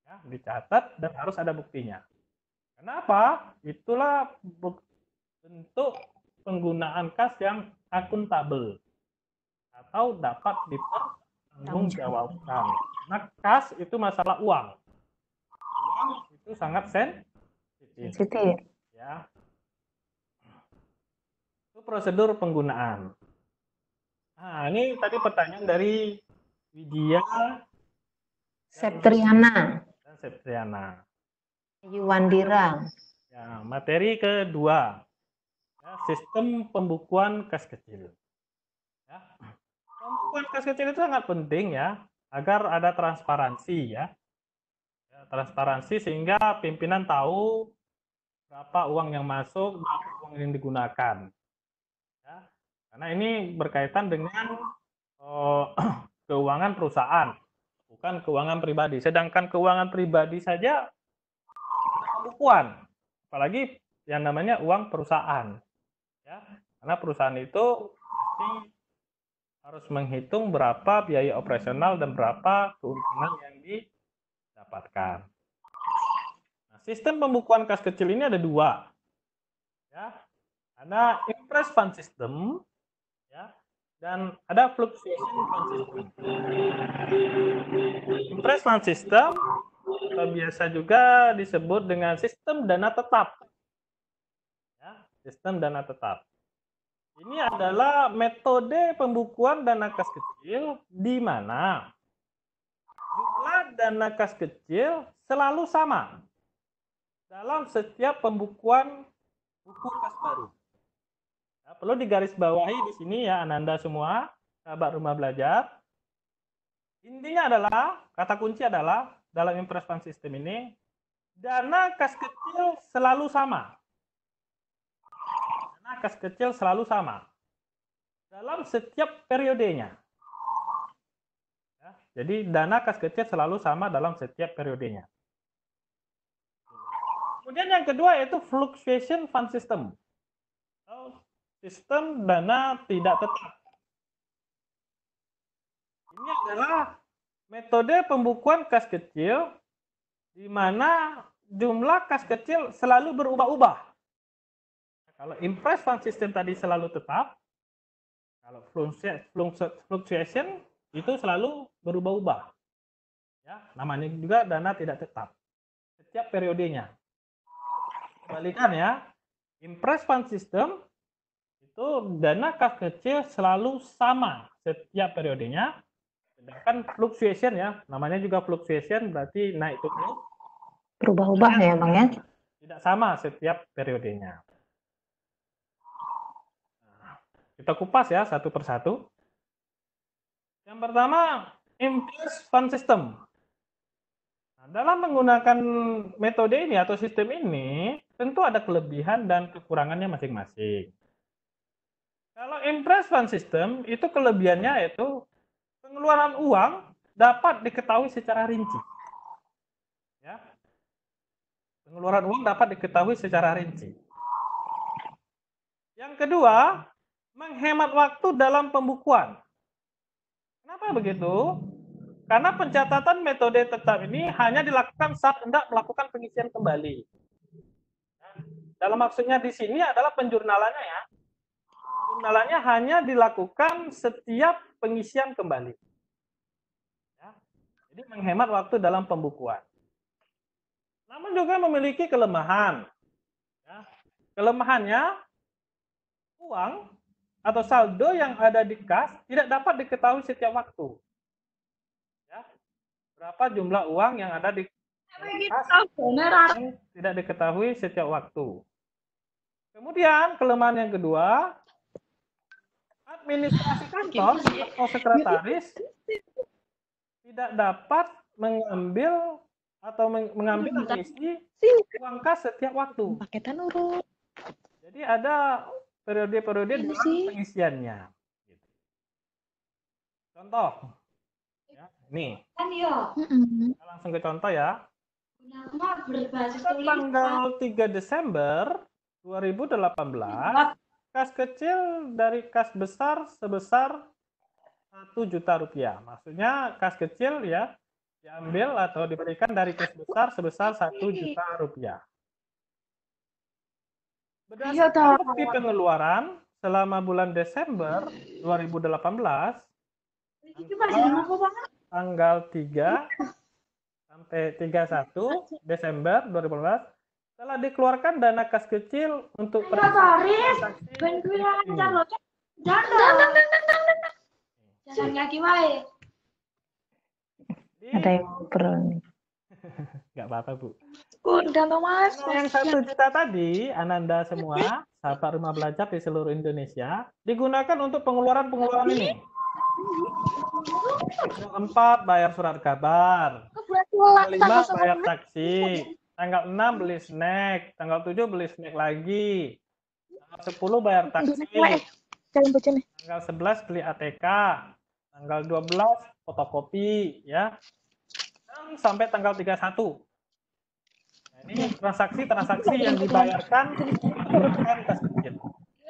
ya, dicatat dan harus ada buktinya kenapa itulah bentuk penggunaan kas yang akuntabel atau dapat dipertanggungjawabkan nah kas itu masalah uang uang itu sangat sensitif ya itu prosedur penggunaan Nah, ini tadi pertanyaan dari Widya Septriana. Septriana. Yuwandira. Ya, materi kedua, ya, sistem pembukuan kas kecil. Ya. Pembukuan kas kecil itu sangat penting ya, agar ada transparansi ya. ya transparansi sehingga pimpinan tahu berapa uang yang masuk, berapa uang yang digunakan. Ya. Karena ini berkaitan dengan oh, keuangan perusahaan bukan keuangan pribadi. Sedangkan keuangan pribadi saja bukuan, apalagi yang namanya uang perusahaan. Ya, karena perusahaan itu harus menghitung berapa biaya operasional dan berapa keuntungan yang didapatkan. Nah, sistem pembukuan kas kecil ini ada dua. Ya, ada impress fund system dan ada fluctuation transistor. Compress system biasa juga disebut dengan sistem dana tetap. Ya, sistem dana tetap. Ini adalah metode pembukuan dana kas kecil di mana jumlah dana kas kecil selalu sama dalam setiap pembukuan buku kas baru perlu digarisbawahi di sini ya Ananda semua sahabat rumah belajar. Intinya adalah kata kunci adalah dalam investment system ini dana kas kecil selalu sama. Dana kas kecil selalu sama dalam setiap periodenya. Ya, jadi dana kas kecil selalu sama dalam setiap periodenya. Kemudian yang kedua yaitu fluctuation fund system sistem dana tidak tetap. Ini adalah metode pembukuan kas kecil di mana jumlah kas kecil selalu berubah-ubah. Kalau impress fund system tadi selalu tetap, kalau fluctuation itu selalu berubah-ubah. Ya, namanya juga dana tidak tetap. Setiap periodenya. Kebalikan ya, impress fund system itu dana kas kecil selalu sama setiap periodenya. Sedangkan fluctuation ya, namanya juga fluctuation berarti naik turun. Berubah-ubah ya Bang ya? Tidak sama setiap periodenya. Kita kupas ya satu persatu. Yang pertama, implies fund system. Nah, dalam menggunakan metode ini atau sistem ini, tentu ada kelebihan dan kekurangannya masing-masing. Kalau impress fund system itu kelebihannya yaitu pengeluaran uang dapat diketahui secara rinci. Ya. Pengeluaran uang dapat diketahui secara rinci. Yang kedua, menghemat waktu dalam pembukuan. Kenapa begitu? Karena pencatatan metode tetap ini hanya dilakukan saat hendak melakukan pengisian kembali. Nah, dalam maksudnya di sini adalah penjurnalannya ya pengenalannya hanya dilakukan setiap pengisian kembali. Ya. Jadi menghemat waktu dalam pembukuan. Namun juga memiliki kelemahan. Ya. Kelemahannya, uang atau saldo yang ada di kas tidak dapat diketahui setiap waktu. Ya. Berapa jumlah uang yang ada di kas tidak diketahui setiap waktu. Kemudian kelemahan yang kedua, administrasi kantor atau sekretaris tidak dapat mengambil atau mengambil isi uang kas setiap waktu. Paketan urut. Jadi ada periode-periode pengisiannya. Gitu. Contoh. Ya, nih. Kan, Kita langsung ke contoh ya. Pada tanggal 3 Desember 2018 kas kecil dari kas besar sebesar satu juta rupiah. Maksudnya kas kecil ya diambil atau diberikan dari kas besar sebesar satu juta rupiah. Iya, Berdasarkan bukti pengeluaran selama bulan Desember 2018, tanggal 3 sampai 31 Desember 2018 telah dikeluarkan dana kas kecil untuk Notaris, bantuin lancar loh, Jangan, jangan Ada yang ngobrol nggak apa-apa, Bu. mas. Yang satu juta tadi, Ananda semua, sahabat rumah belajar di seluruh Indonesia, digunakan untuk pengeluaran-pengeluaran ini. Yang keempat, bayar surat kabar. Yang kelima, bayar taksi. Tanggal 6 beli snack, tanggal 7 beli snack lagi. Tanggal 10 bayar taksi. Eh, tanggal 11 beli ATK. Tanggal 12 fotokopi ya. Dan sampai tanggal 31. Nah, ini transaksi-transaksi yang dibayarkan menggunakan tas masjid.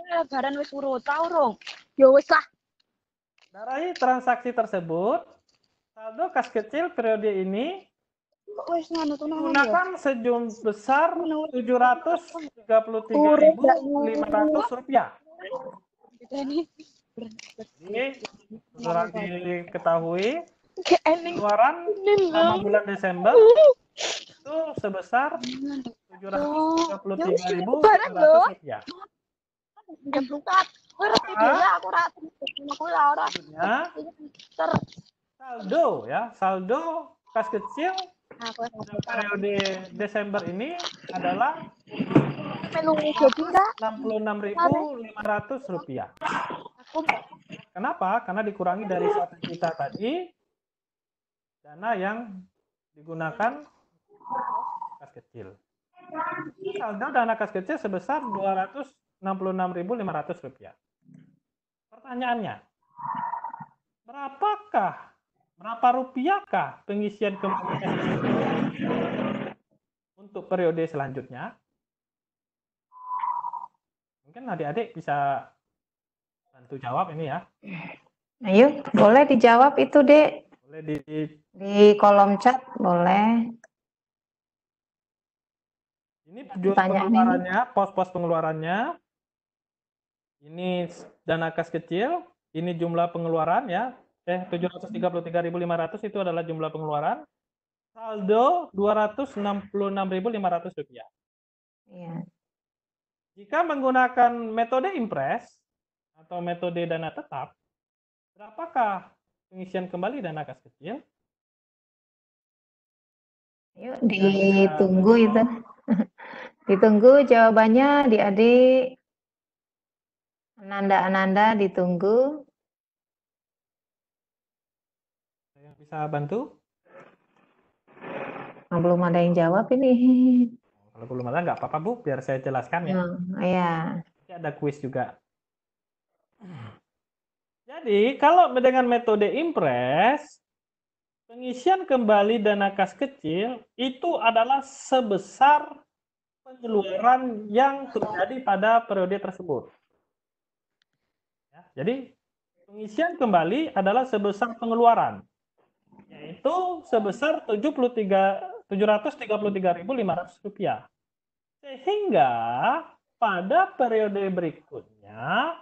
Lebaran ya, wis urut tau, Rong. Ya wis lah. Dari transaksi tersebut, saldo kas kecil periode ini Ya? gunakan sejumlah tujuh ratus tiga puluh tiga ribu lima ratus rupiah. Ini telah diketahui keluaran selama bulan Desember itu sebesar tujuh ratus tiga puluh tiga ribu lima ratus rupiah. Saldo ya, saldo kas kecil Aku nah, periode Desember ini adalah rp rupiah. Kenapa? Karena dikurangi dari satu juta tadi dana yang digunakan kas kecil. Saldo dana kas kecil sebesar 266.500 rupiah. Pertanyaannya, berapakah Berapa rupiahkah pengisian kementerian untuk periode selanjutnya? Mungkin adik-adik bisa bantu jawab ini ya. Ayo, nah, boleh dijawab itu, Dek. Boleh di di kolom chat, boleh. Ini pengeluarannya, pos-pos pengeluarannya. Ini dana kas kecil, ini jumlah pengeluaran ya, Ya, eh, 733.500 itu adalah jumlah pengeluaran. Saldo 266.500 rupiah. Ya. Jika menggunakan metode impres atau metode dana tetap, berapakah pengisian kembali dana kas kecil? Yuk ditunggu nah, itu. ditunggu jawabannya di adik Ananda-ananda ditunggu. bisa bantu? Nah, belum ada yang jawab ini. Kalau belum ada nggak apa-apa Bu, biar saya jelaskan ya. Hmm, iya. Nanti ada kuis juga. Jadi, kalau dengan metode impres, pengisian kembali dana kas kecil itu adalah sebesar pengeluaran yang terjadi pada periode tersebut. Ya, jadi, pengisian kembali adalah sebesar pengeluaran itu sebesar ratus rupiah. Sehingga pada periode berikutnya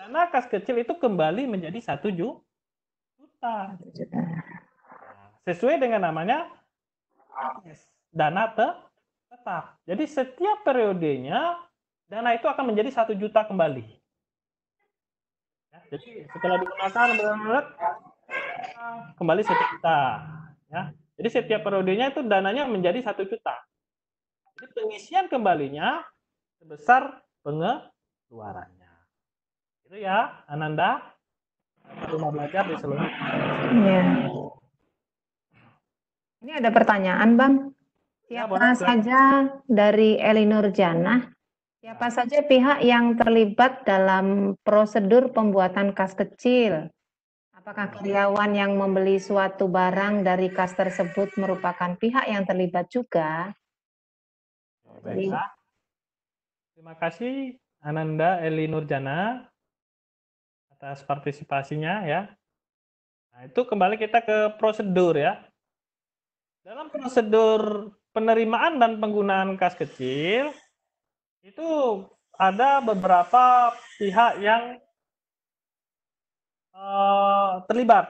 dana kas kecil itu kembali menjadi satu juta. Nah, sesuai dengan namanya dana tetap. Jadi setiap periodenya dana itu akan menjadi satu juta kembali. Ya, jadi setelah digunakan kembali satu juta. Ya. Jadi setiap periodenya itu dananya menjadi satu juta. Jadi pengisian kembalinya sebesar pengeluarannya. Itu ya, Ananda. Rumah belajar di seluruh. Ya. Ini ada pertanyaan, Bang. Ya, Siapa ya, saja dari Elinor Jana, Siapa saja pihak yang terlibat dalam prosedur pembuatan kas kecil? Apakah karyawan yang membeli suatu barang dari kas tersebut merupakan pihak yang terlibat juga? Baiklah. Terima kasih Ananda Eli Nurjana atas partisipasinya ya. Nah, itu kembali kita ke prosedur ya. Dalam prosedur penerimaan dan penggunaan kas kecil itu ada beberapa pihak yang Eh, terlibat.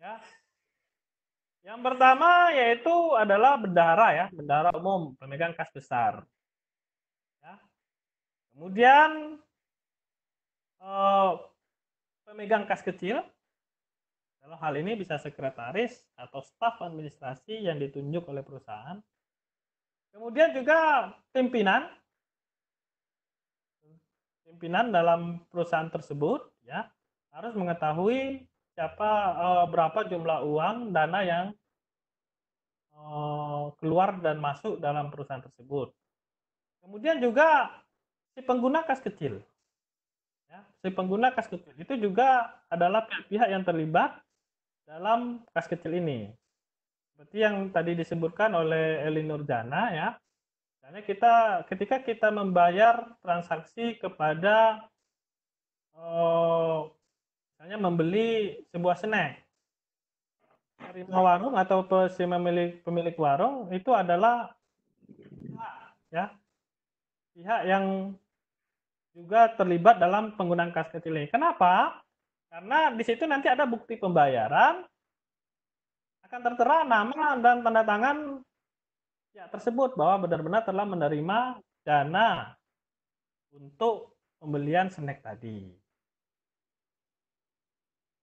Ya. Yang pertama yaitu adalah bendara ya, bendara umum pemegang kas besar. Ya. Kemudian uh, pemegang kas kecil, Kalau hal ini bisa sekretaris atau staf administrasi yang ditunjuk oleh perusahaan. Kemudian juga pimpinan. Pimpinan dalam perusahaan tersebut ya harus mengetahui siapa uh, berapa jumlah uang dana yang uh, keluar dan masuk dalam perusahaan tersebut. Kemudian juga si pengguna kas kecil. Ya, si pengguna kas kecil itu juga adalah pihak-pihak yang terlibat dalam kas kecil ini. Seperti yang tadi disebutkan oleh Elinor Jana ya. Karena kita ketika kita membayar transaksi kepada uh, Misalnya membeli sebuah snack. Terima warung atau pemilik pemilik warung itu adalah ya pihak yang juga terlibat dalam penggunaan kas kecil Kenapa? Karena di situ nanti ada bukti pembayaran akan tertera nama dan tanda tangan ya tersebut bahwa benar-benar telah menerima dana untuk pembelian snack tadi.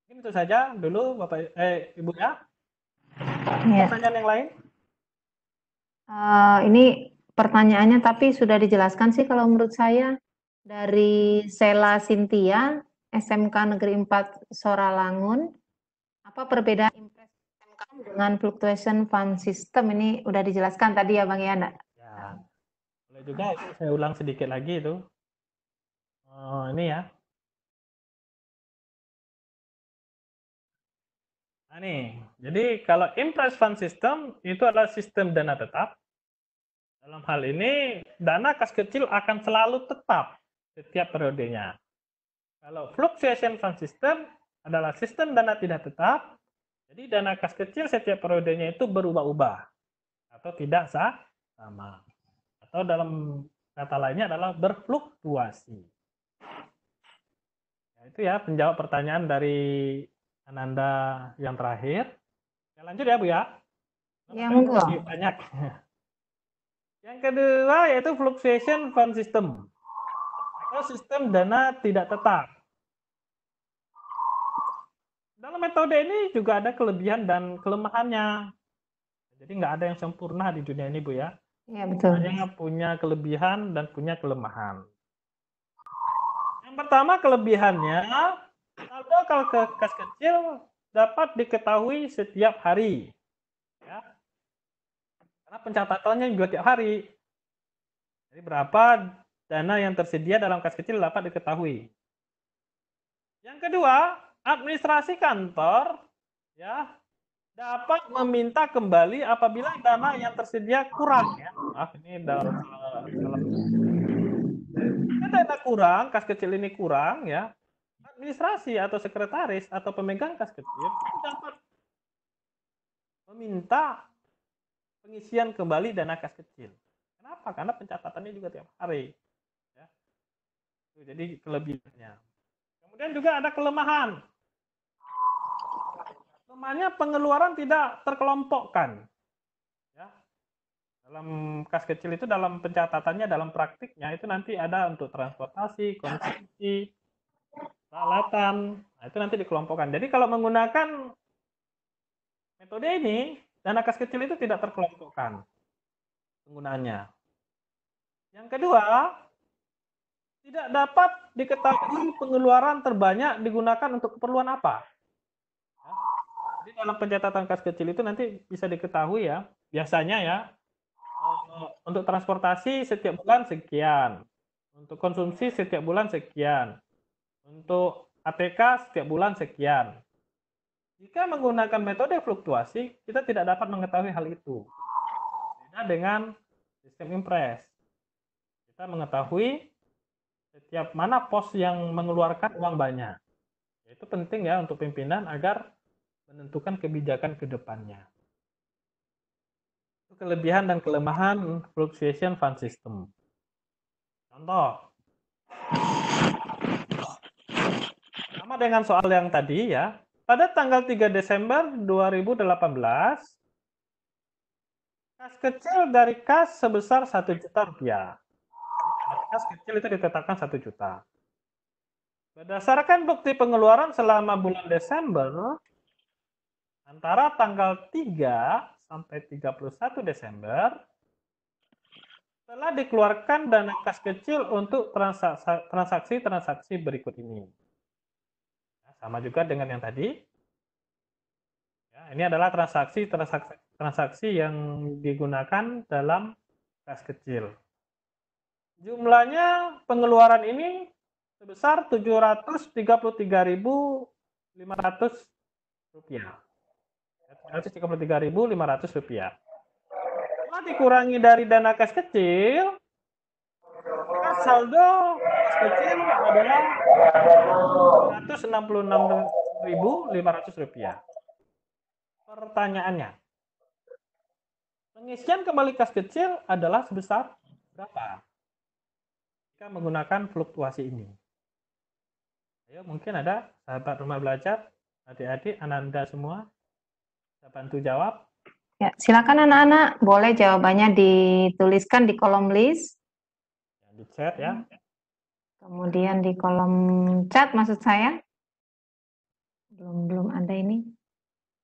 Mungkin itu saja dulu Bapak eh Ibu ya. ya. Pertanyaan yang lain? Uh, ini pertanyaannya tapi sudah dijelaskan sih kalau menurut saya dari Sela Sintia SMK Negeri 4 Soralangun apa perbedaan dengan fluctuation fund system ini udah dijelaskan tadi ya Bang Yana. Ya. Boleh juga saya ulang sedikit lagi itu. Oh, ini ya. Nah, nih, jadi kalau impress fund system itu adalah sistem dana tetap. Dalam hal ini, dana kas kecil akan selalu tetap setiap periodenya. Kalau fluctuation fund system adalah sistem dana tidak tetap, jadi dana kas kecil setiap periodenya itu berubah-ubah atau tidak sah sama. Atau dalam kata lainnya adalah berfluktuasi. Nah, itu ya penjawab pertanyaan dari Ananda yang terakhir. Ya, lanjut ya Bu ya. Yang lebih banyak. Yang kedua yaitu fluctuation fund system. Atau sistem dana tidak tetap. Dalam metode ini juga ada kelebihan dan kelemahannya. Jadi nggak ada yang sempurna di dunia ini Bu ya. Iya betul. Hanya punya kelebihan dan punya kelemahan. Yang pertama kelebihannya Saldo kalau ke kas kecil dapat diketahui setiap hari. Ya. Karena pencatatannya juga tiap hari. Jadi berapa dana yang tersedia dalam kas kecil dapat diketahui. Yang kedua, administrasi kantor ya dapat meminta kembali apabila dana yang tersedia kurang ya. Ah, ini dalam, dalam, dalam. dana kurang, kas kecil ini kurang ya administrasi atau sekretaris atau pemegang kas kecil dapat meminta pengisian kembali dana kas kecil. Kenapa? Karena pencatatannya juga tiap hari. Ya. jadi kelebihannya. Kemudian juga ada kelemahan. Kelemahannya pengeluaran tidak terkelompokkan. Ya. Dalam kas kecil itu dalam pencatatannya, dalam praktiknya itu nanti ada untuk transportasi, konsumsi, peralatan. Nah, itu nanti dikelompokkan. Jadi kalau menggunakan metode ini, dana kas kecil itu tidak terkelompokkan penggunaannya. Yang kedua, tidak dapat diketahui pengeluaran terbanyak digunakan untuk keperluan apa. Ya. Jadi dalam pencatatan kas kecil itu nanti bisa diketahui ya, biasanya ya, eh, untuk transportasi setiap bulan sekian, untuk konsumsi setiap bulan sekian, untuk APK setiap bulan sekian. Jika menggunakan metode fluktuasi, kita tidak dapat mengetahui hal itu. Beda dengan sistem impres. Kita mengetahui setiap mana pos yang mengeluarkan uang banyak. Itu penting ya untuk pimpinan agar menentukan kebijakan ke depannya. Kelebihan dan kelemahan fluctuation fund system. Contoh, dengan soal yang tadi ya. Pada tanggal 3 Desember 2018, kas kecil dari kas sebesar 1 juta rupiah. Kas kecil itu ditetapkan 1 juta. Berdasarkan bukti pengeluaran selama bulan Desember, antara tanggal 3 sampai 31 Desember, telah dikeluarkan dana kas kecil untuk transaksi-transaksi berikut ini. Sama juga dengan yang tadi. Ya, ini adalah transaksi, transaksi transaksi yang digunakan dalam kas kecil. Jumlahnya pengeluaran ini sebesar 733.500 rupiah. 733.500 ya, rupiah. Setelah dikurangi dari dana kas kecil, saldo kecil adalah 166.500 rupiah. Pertanyaannya, pengisian kembali kas kecil adalah sebesar berapa? Jika menggunakan fluktuasi ini. Ayo mungkin ada sahabat rumah belajar, adik-adik, ananda semua, bisa bantu jawab. Ya, silakan anak-anak, boleh jawabannya dituliskan di kolom list. Di chat ya. Kemudian di kolom chat maksud saya. Belum belum ada ini.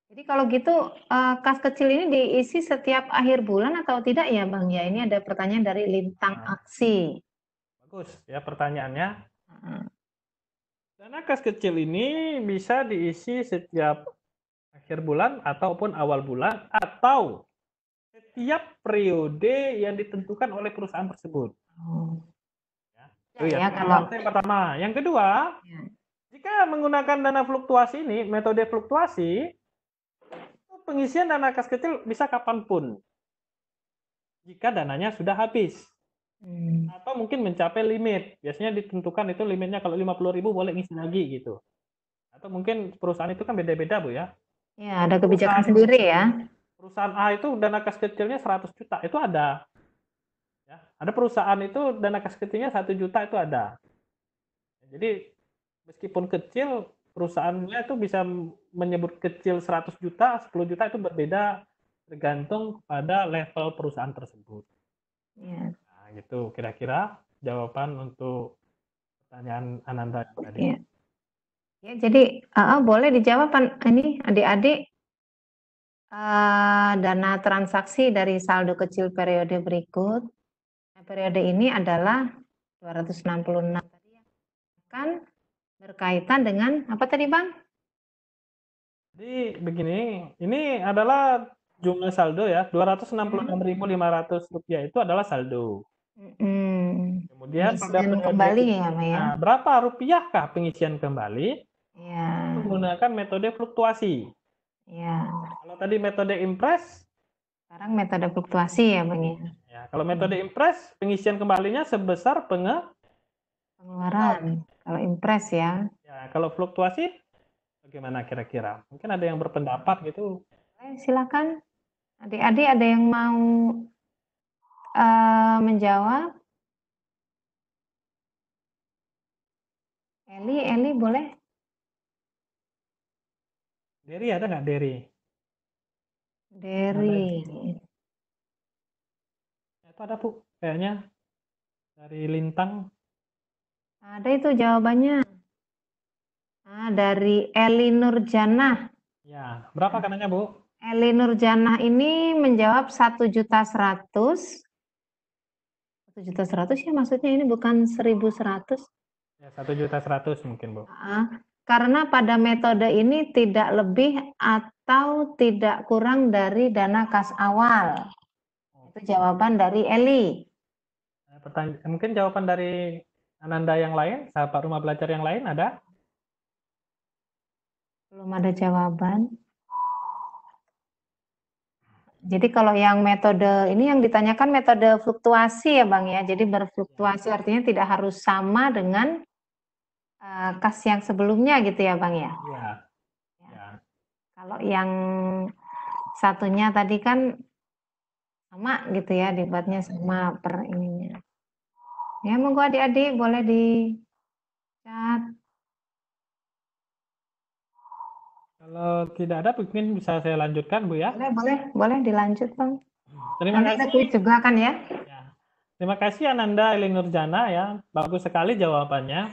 Jadi kalau gitu eh, kas kecil ini diisi setiap akhir bulan atau tidak ya Bang? Ya ini ada pertanyaan dari Lintang nah. Aksi. Bagus ya pertanyaannya. Dana kas kecil ini bisa diisi setiap akhir bulan ataupun awal bulan atau setiap periode yang ditentukan oleh perusahaan tersebut. Oh. Oh, iya. ya kalau yang pertama. Yang kedua, ya. jika menggunakan dana fluktuasi ini, metode fluktuasi, pengisian dana kas kecil bisa kapanpun. Jika dananya sudah habis. Hmm. Atau mungkin mencapai limit. Biasanya ditentukan itu limitnya kalau 50 ribu boleh ngisi lagi gitu. Atau mungkin perusahaan itu kan beda-beda Bu ya. Ya, ada kebijakan perusahaan, sendiri ya. Perusahaan A itu dana kas kecilnya 100 juta. Itu ada Ya, ada perusahaan itu dana kas kecilnya satu juta itu ada. Jadi meskipun kecil perusahaannya itu bisa menyebut kecil 100 juta, 10 juta itu berbeda tergantung pada level perusahaan tersebut. ya Nah, gitu kira-kira jawaban untuk pertanyaan Ananda tadi. ya. Ya, jadi uh, boleh dijawab ah, ini adik-adik uh, dana transaksi dari saldo kecil periode berikut Nah, periode ini adalah 266 tadi ya. kan berkaitan dengan apa tadi, Bang? Jadi begini, ini adalah jumlah saldo ya, 266.500 rupiah itu adalah saldo. Hmm. Kemudian sudah kembali ya, Maya. Nah, berapa rupiahkah pengisian kembali? Ya. Menggunakan metode fluktuasi. Ya. Kalau tadi metode impress, sekarang metode fluktuasi ya, Bang. Ya? Ya, kalau metode hmm. impress, pengisian kembalinya sebesar penge pengeluaran. Kalau impress ya. Ya, kalau fluktuasi bagaimana kira-kira? Mungkin ada yang berpendapat gitu. Eh, silakan. Adik-adik ada yang mau uh, menjawab? Eli, Eli boleh? Derry ada nggak Derry? Derry ada Bu? Kayaknya dari Lintang. Ada itu jawabannya. Ah, dari Elinur Janah. Ya, berapa ah. kanannya Bu? Elinur Janah ini menjawab satu juta seratus. Satu juta seratus ya maksudnya ini bukan seribu seratus. Ya, satu juta seratus mungkin Bu. Ah, karena pada metode ini tidak lebih atau tidak kurang dari dana kas awal. Itu jawaban dari Eli. Pertanyaan, mungkin jawaban dari Ananda yang lain, sahabat rumah belajar yang lain ada? Belum ada jawaban. Jadi kalau yang metode ini yang ditanyakan metode fluktuasi ya Bang ya. Jadi berfluktuasi ya. artinya tidak harus sama dengan uh, kas yang sebelumnya gitu ya Bang ya. Iya. ya. ya. Kalau yang satunya tadi kan sama gitu ya debatnya sama per ininya ya monggo adik-adik boleh di chat kalau tidak ada mungkin bisa saya lanjutkan Bu ya boleh boleh boleh dilanjut Bang terima kasih juga kan ya, ya. terima kasih Ananda Elinurjana ya bagus sekali jawabannya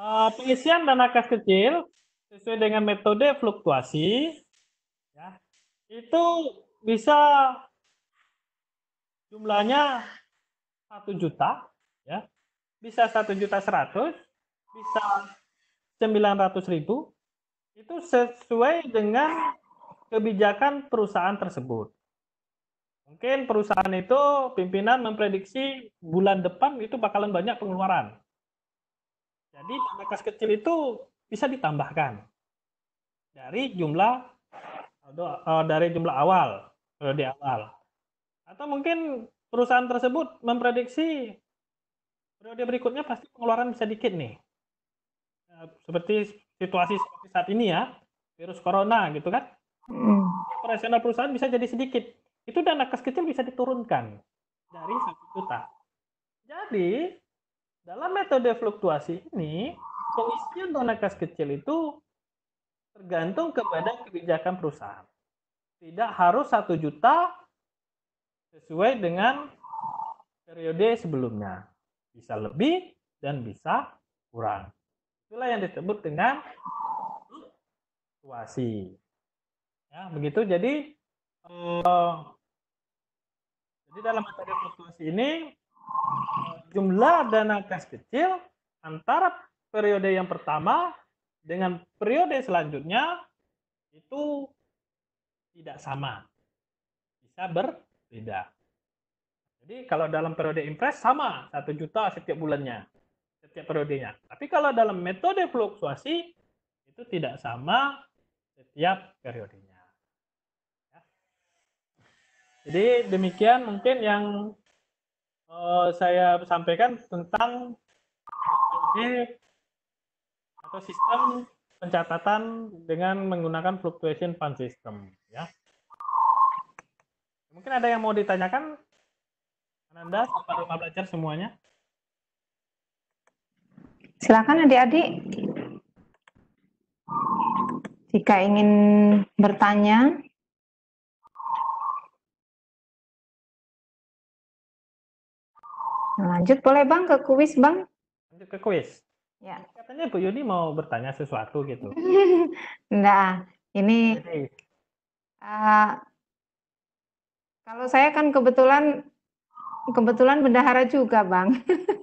uh, pengisian dana kas kecil sesuai dengan metode fluktuasi ya itu bisa jumlahnya satu juta, ya, bisa satu juta seratus, bisa sembilan ratus ribu, itu sesuai dengan kebijakan perusahaan tersebut. Mungkin perusahaan itu pimpinan memprediksi bulan depan itu bakalan banyak pengeluaran. Jadi dana kas kecil itu bisa ditambahkan dari jumlah eh, dari jumlah awal periode awal. Atau mungkin perusahaan tersebut memprediksi periode berikutnya pasti pengeluaran bisa dikit nih. Nah, seperti situasi seperti saat ini ya, virus corona gitu kan. Hmm. Operasional perusahaan bisa jadi sedikit. Itu dana kas kecil bisa diturunkan dari satu juta. Jadi, dalam metode fluktuasi ini, pengisian dana kas kecil itu tergantung kepada kebijakan perusahaan tidak harus satu juta sesuai dengan periode sebelumnya. Bisa lebih dan bisa kurang. Itulah yang disebut dengan fluktuasi. Ya, begitu. Jadi eh, jadi dalam materi fluktuasi ini eh, jumlah dana kas kecil antara periode yang pertama dengan periode selanjutnya itu tidak sama. Bisa berbeda. Jadi kalau dalam periode impres sama, 1 juta setiap bulannya, setiap periodenya. Tapi kalau dalam metode fluktuasi, itu tidak sama setiap periodenya. Ya. Jadi demikian mungkin yang uh, saya sampaikan tentang metode atau sistem pencatatan dengan menggunakan fluctuation fund system. Mungkin ada yang mau ditanyakan? Ananda, Bapak Rumah Belajar semuanya. Silakan adik-adik. Jika ingin bertanya, nah, lanjut boleh bang ke kuis bang. Lanjut ke kuis. Ya. Katanya Bu Yuni mau bertanya sesuatu gitu. Enggak, ini uh, kalau saya kan kebetulan kebetulan bendahara juga, Bang.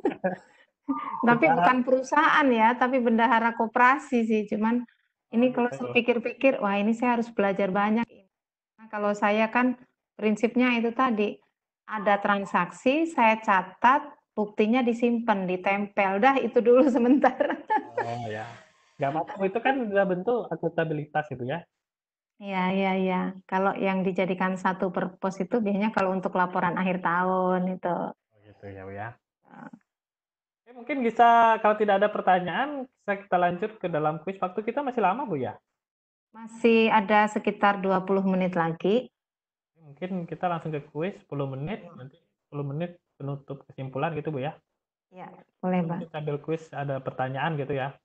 tapi bukan perusahaan ya, tapi bendahara koperasi sih. Cuman ini oh. kalau saya pikir-pikir, wah ini saya harus belajar banyak. Nah, kalau saya kan prinsipnya itu tadi, ada transaksi, saya catat, buktinya disimpan, ditempel. Dah itu dulu sementara. oh ya. Gak mau itu kan udah bentuk akuntabilitas itu ya. Iya, iya, iya. Kalau yang dijadikan satu purpose itu biasanya kalau untuk laporan akhir tahun itu. Oh gitu ya, Bu ya. Oke, mungkin bisa kalau tidak ada pertanyaan bisa kita lanjut ke dalam kuis. Waktu kita masih lama, Bu ya? Masih ada sekitar 20 menit lagi. Mungkin kita langsung ke kuis 10 menit, nanti 10 menit penutup kesimpulan gitu, Bu ya. Iya, boleh, Bang. Kita ambil kuis ada pertanyaan gitu ya.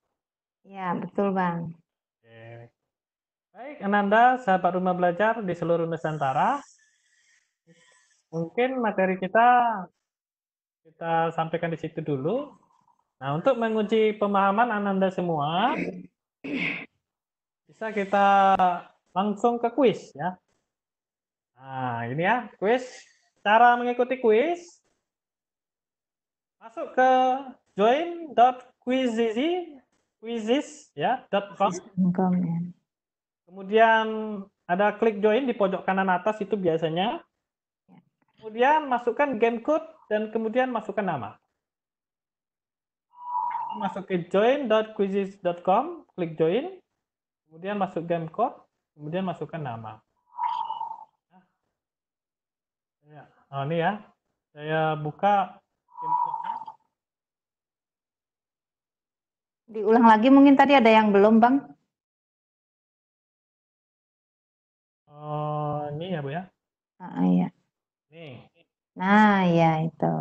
Iya, betul, Bang. Oke. Baik, Ananda, sahabat rumah belajar di seluruh Nusantara. Mungkin materi kita kita sampaikan di situ dulu. Nah, untuk menguji pemahaman Ananda semua, bisa kita langsung ke kuis ya. Nah, ini ya, kuis. Cara mengikuti kuis, masuk ke join.quizzes ya, Kemudian ada klik join di pojok kanan atas itu biasanya. Kemudian masukkan game code dan kemudian masukkan nama. Masuk ke join.quizzes.com, klik join. Kemudian masuk game code, kemudian masukkan nama. Nah, ya. Oh, ini ya. Saya buka game code. Diulang lagi mungkin tadi ada yang belum, Bang. Oh, ini ya Bu ya? Ah, iya. Nih. Nah, ya itu.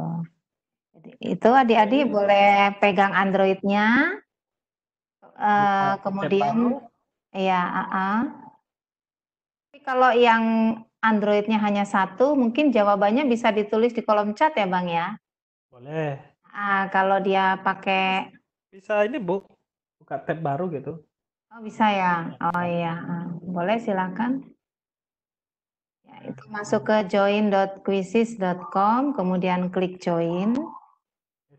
Itu adik-adik hmm. boleh pegang Androidnya. Uh, kemudian, iya. Ah, ah. Tapi kalau yang Androidnya hanya satu, mungkin jawabannya bisa ditulis di kolom chat ya, Bang ya? Boleh. Uh, kalau dia pakai. Bisa ini Bu, buka tab baru gitu. Oh bisa ya. Iya. Oh iya, boleh silakan. Itu masuk ke join.quizzes.com, kemudian klik join.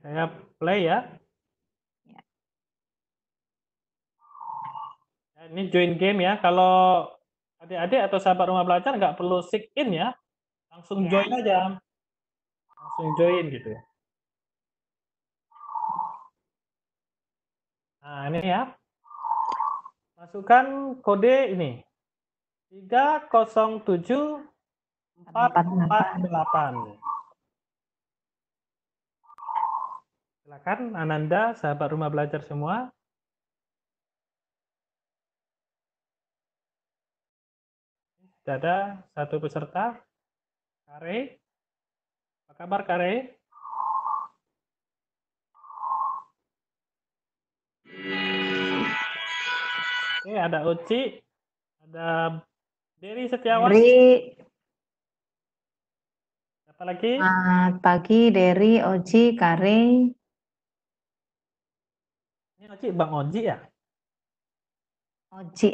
Saya play ya. ya. Nah, ini join game ya. Kalau adik-adik atau sahabat rumah belajar nggak perlu sign in ya. Langsung ya. join aja. Langsung join gitu ya. Nah, ini ya. Masukkan kode ini. 307 empat empat delapan. Silakan Ananda, sahabat rumah belajar semua. ada satu peserta. Kare. Apa kabar Kare? Oke, ada Uci, ada Dery Setiawan. Dery. Apa lagi? Selamat pagi dari Oji Kare. Ini Oji, Bang Oji ya? Oji.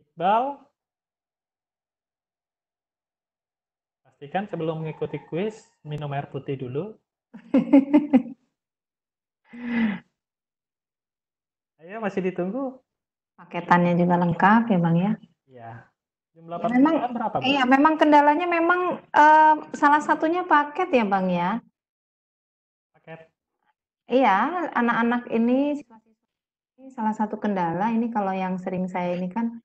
Iqbal. Pastikan sebelum mengikuti kuis, minum air putih dulu. Ayo, masih ditunggu. Paketannya juga lengkap ya Bang ya? Iya. Jumlah ya, memang, berapa? Bang? Iya, memang kendalanya memang uh, salah satunya paket ya Bang ya? Paket? Iya, anak-anak ini salah satu kendala ini kalau yang sering saya ini kan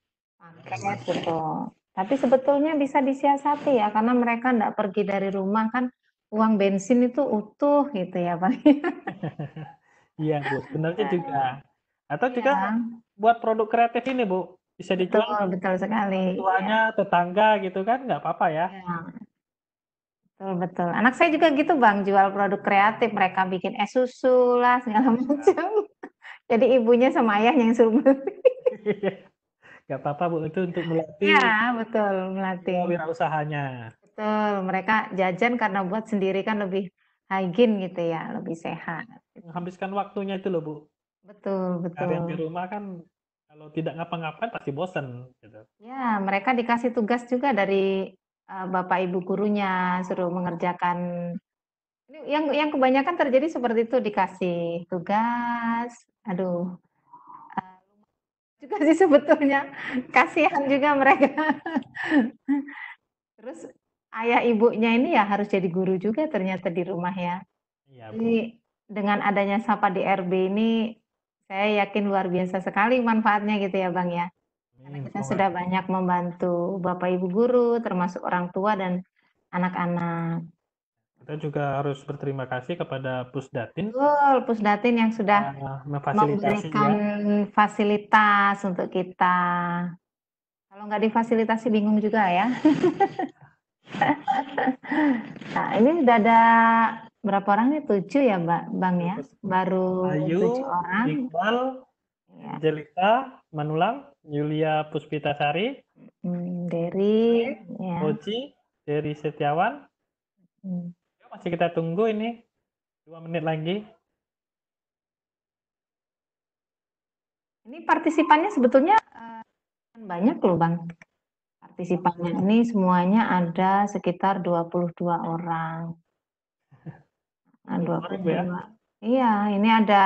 paket iya. gitu. Tapi sebetulnya bisa disiasati ya, karena mereka tidak pergi dari rumah kan uang bensin itu utuh gitu ya bang. Ya? Iya benarnya sebenarnya iya. juga atau iya. juga ya. buat produk kreatif ini, Bu, bisa dijual. Betul, betul sekali. Tuanya ya. tetangga gitu kan, nggak apa-apa ya. ya. Betul, betul. Anak saya juga gitu, Bang, jual produk kreatif. Mereka bikin es susu lah, segala iya. macam. Jadi ibunya sama ayahnya yang suruh beli. Iya. nggak apa-apa Bu, itu untuk melatih. Ya, betul, melatih. usahanya Betul, mereka jajan karena buat sendiri kan lebih hygiene gitu ya, lebih sehat. Menghabiskan waktunya itu loh Bu. Betul, betul. Kalian di rumah kan kalau tidak ngapa-ngapain pasti bosen gitu. Ya, mereka dikasih tugas juga dari uh, Bapak Ibu gurunya suruh mengerjakan ini yang yang kebanyakan terjadi seperti itu dikasih tugas. Aduh. Eh, juga sih sebetulnya kasihan juga mereka. Terus ayah ibunya ini ya harus jadi guru juga ternyata di rumah ya. Ini iya, Bu. Jadi dengan adanya Sapa di RB ini saya yakin luar biasa sekali manfaatnya gitu ya Bang ya. Karena kita sudah banyak membantu Bapak Ibu guru, termasuk orang tua dan anak-anak. Kita juga harus berterima kasih kepada Pusdatin. Betul, Pusdatin yang sudah ya. memberikan ya. fasilitas untuk kita. Kalau nggak difasilitasi bingung juga ya. nah, ini sudah ada berapa orang nih? Tujuh ya, Mbak, Bang ya? Baru Ayu, tujuh orang. Iqbal, ya. Jelita, Manulang, Yulia Puspitasari, hmm, Dery, ya. Oji, Dery Setiawan. Hmm. Masih kita tunggu ini dua menit lagi. Ini partisipannya sebetulnya uh, banyak loh Bang. Partisipannya ini semuanya ada sekitar 22 orang. Nah, 25. Ya? Iya, ini ada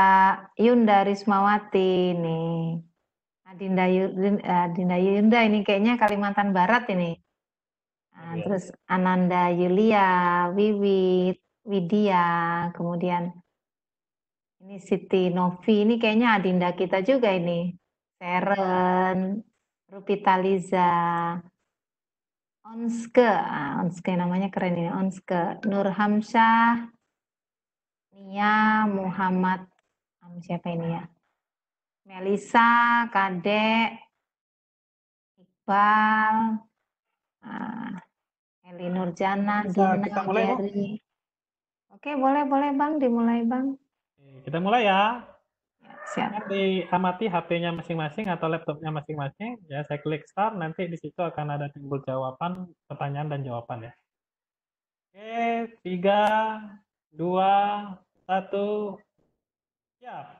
Yunda Rismawati nih. Adinda Yunda, eh, Adinda Yunda ini kayaknya Kalimantan Barat ini. Nah, ya. Terus Ananda Yulia, Wiwit, Widya, kemudian ini Siti Novi, ini kayaknya Adinda kita juga ini. Seren, Rupita Liza, Onske, ah, Onske namanya keren ini, Onske, Nur Hamsyah, Nia Muhammad siapa ini ya? Melisa, Kadek, Iqbal, uh, Eli Nurjana, Dina, kita mulai, Oke, boleh, boleh Bang, dimulai Bang. Kita mulai ya. ya nanti amati HP-nya masing-masing atau laptopnya masing-masing. Ya, saya klik start, nanti di situ akan ada timbul jawaban, pertanyaan dan jawaban ya. Oke, tiga, dua, satu siap ya,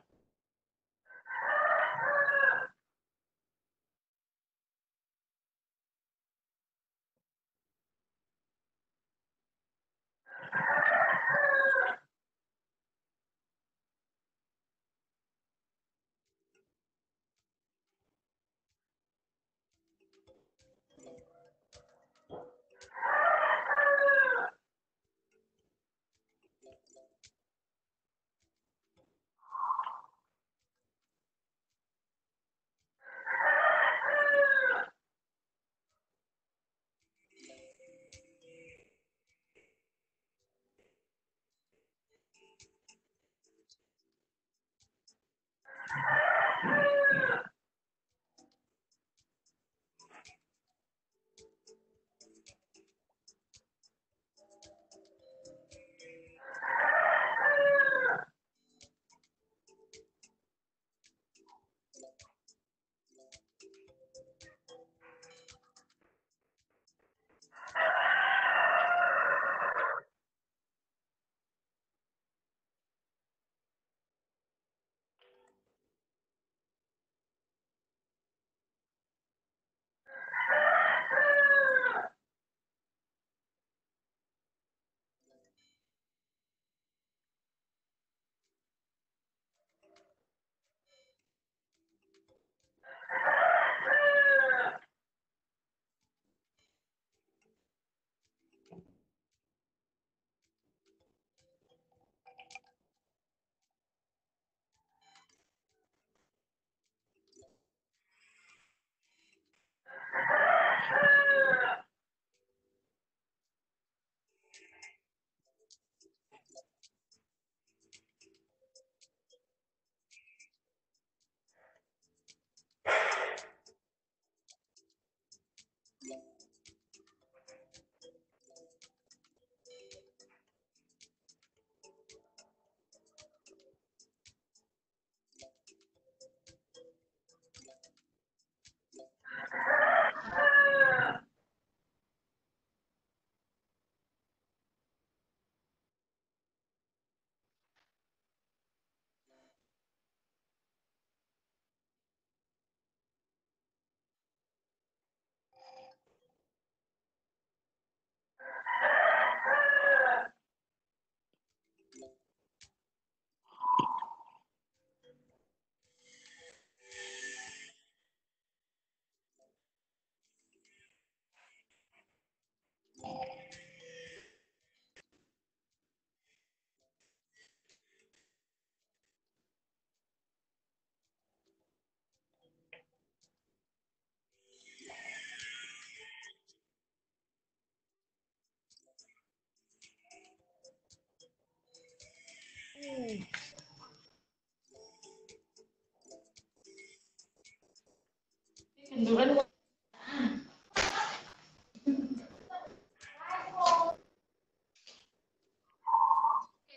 tiduran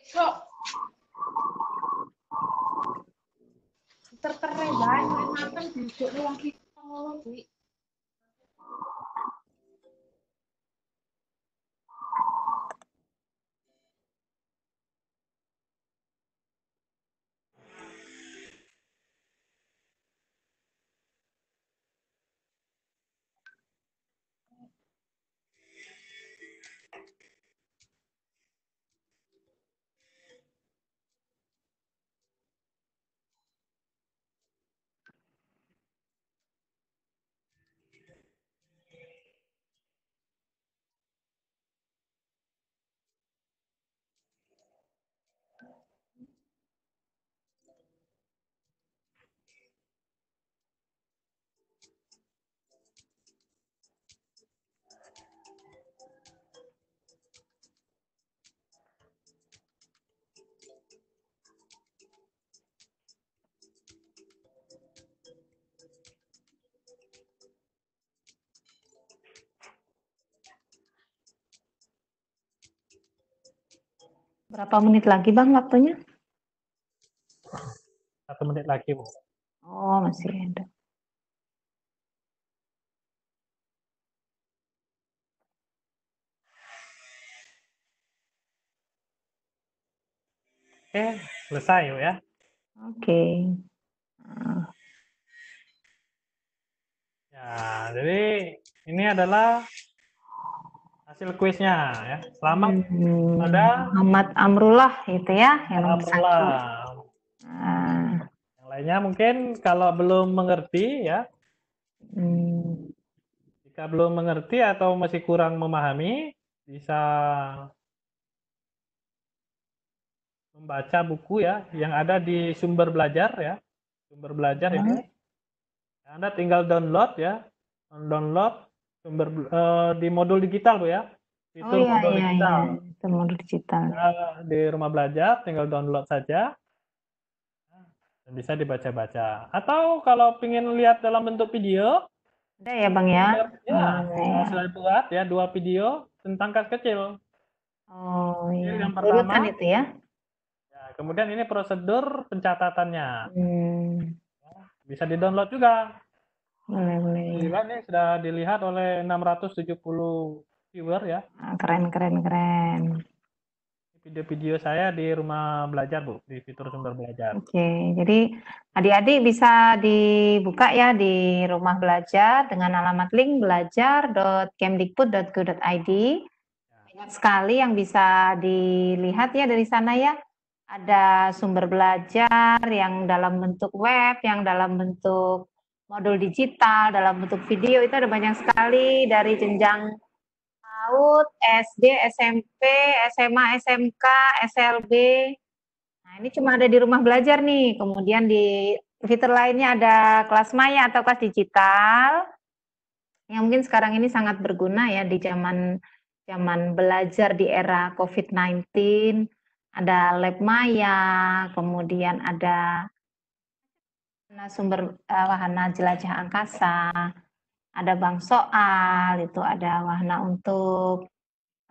so terterai banget makan duduk lagi Berapa menit lagi Bang waktunya? Satu menit lagi Bu. Oh masih ada. Oke, selesai yuk ya. Oke. Okay. Ah. Ya, jadi ini adalah hasil kuisnya ya. Selamat hmm, ada Ahmad Amrullah itu ya yang nomor ah. Yang lainnya mungkin kalau belum mengerti ya. Hmm. Jika belum mengerti atau masih kurang memahami, bisa membaca buku ya yang ada di sumber belajar ya. Sumber belajar hmm. ini. Anda tinggal download ya. Download sumber uh, di modul digital bu ya itu oh, iya, modul iya, iya, digital iya. iya. modul digital uh, di rumah belajar tinggal download saja dan bisa dibaca-baca atau kalau ingin lihat dalam bentuk video ada ya bang ya ya oh, sudah buat ya dua video tentang kas kecil oh iya yang pertama Urutan itu ya? ya kemudian ini prosedur pencatatannya hmm. bisa di download juga boleh, boleh. Alhamdulillah sudah dilihat oleh 670 viewer ya. Ah, keren, keren, keren. Video-video saya di rumah belajar, Bu, di fitur sumber belajar. Oke, okay. jadi adik-adik bisa dibuka ya di rumah belajar dengan alamat link belajar.kemdikbud.go.id. Banyak sekali yang bisa dilihat ya dari sana ya ada sumber belajar yang dalam bentuk web, yang dalam bentuk modul digital dalam bentuk video itu ada banyak sekali dari jenjang laut SD, SMP, SMA, SMK, SLB. Nah, ini cuma ada di rumah belajar nih. Kemudian di fitur lainnya ada kelas maya atau kelas digital. Yang mungkin sekarang ini sangat berguna ya di zaman zaman belajar di era COVID-19. Ada lab maya, kemudian ada wahana sumber uh, wahana jelajah angkasa, ada bang soal, itu ada wahana untuk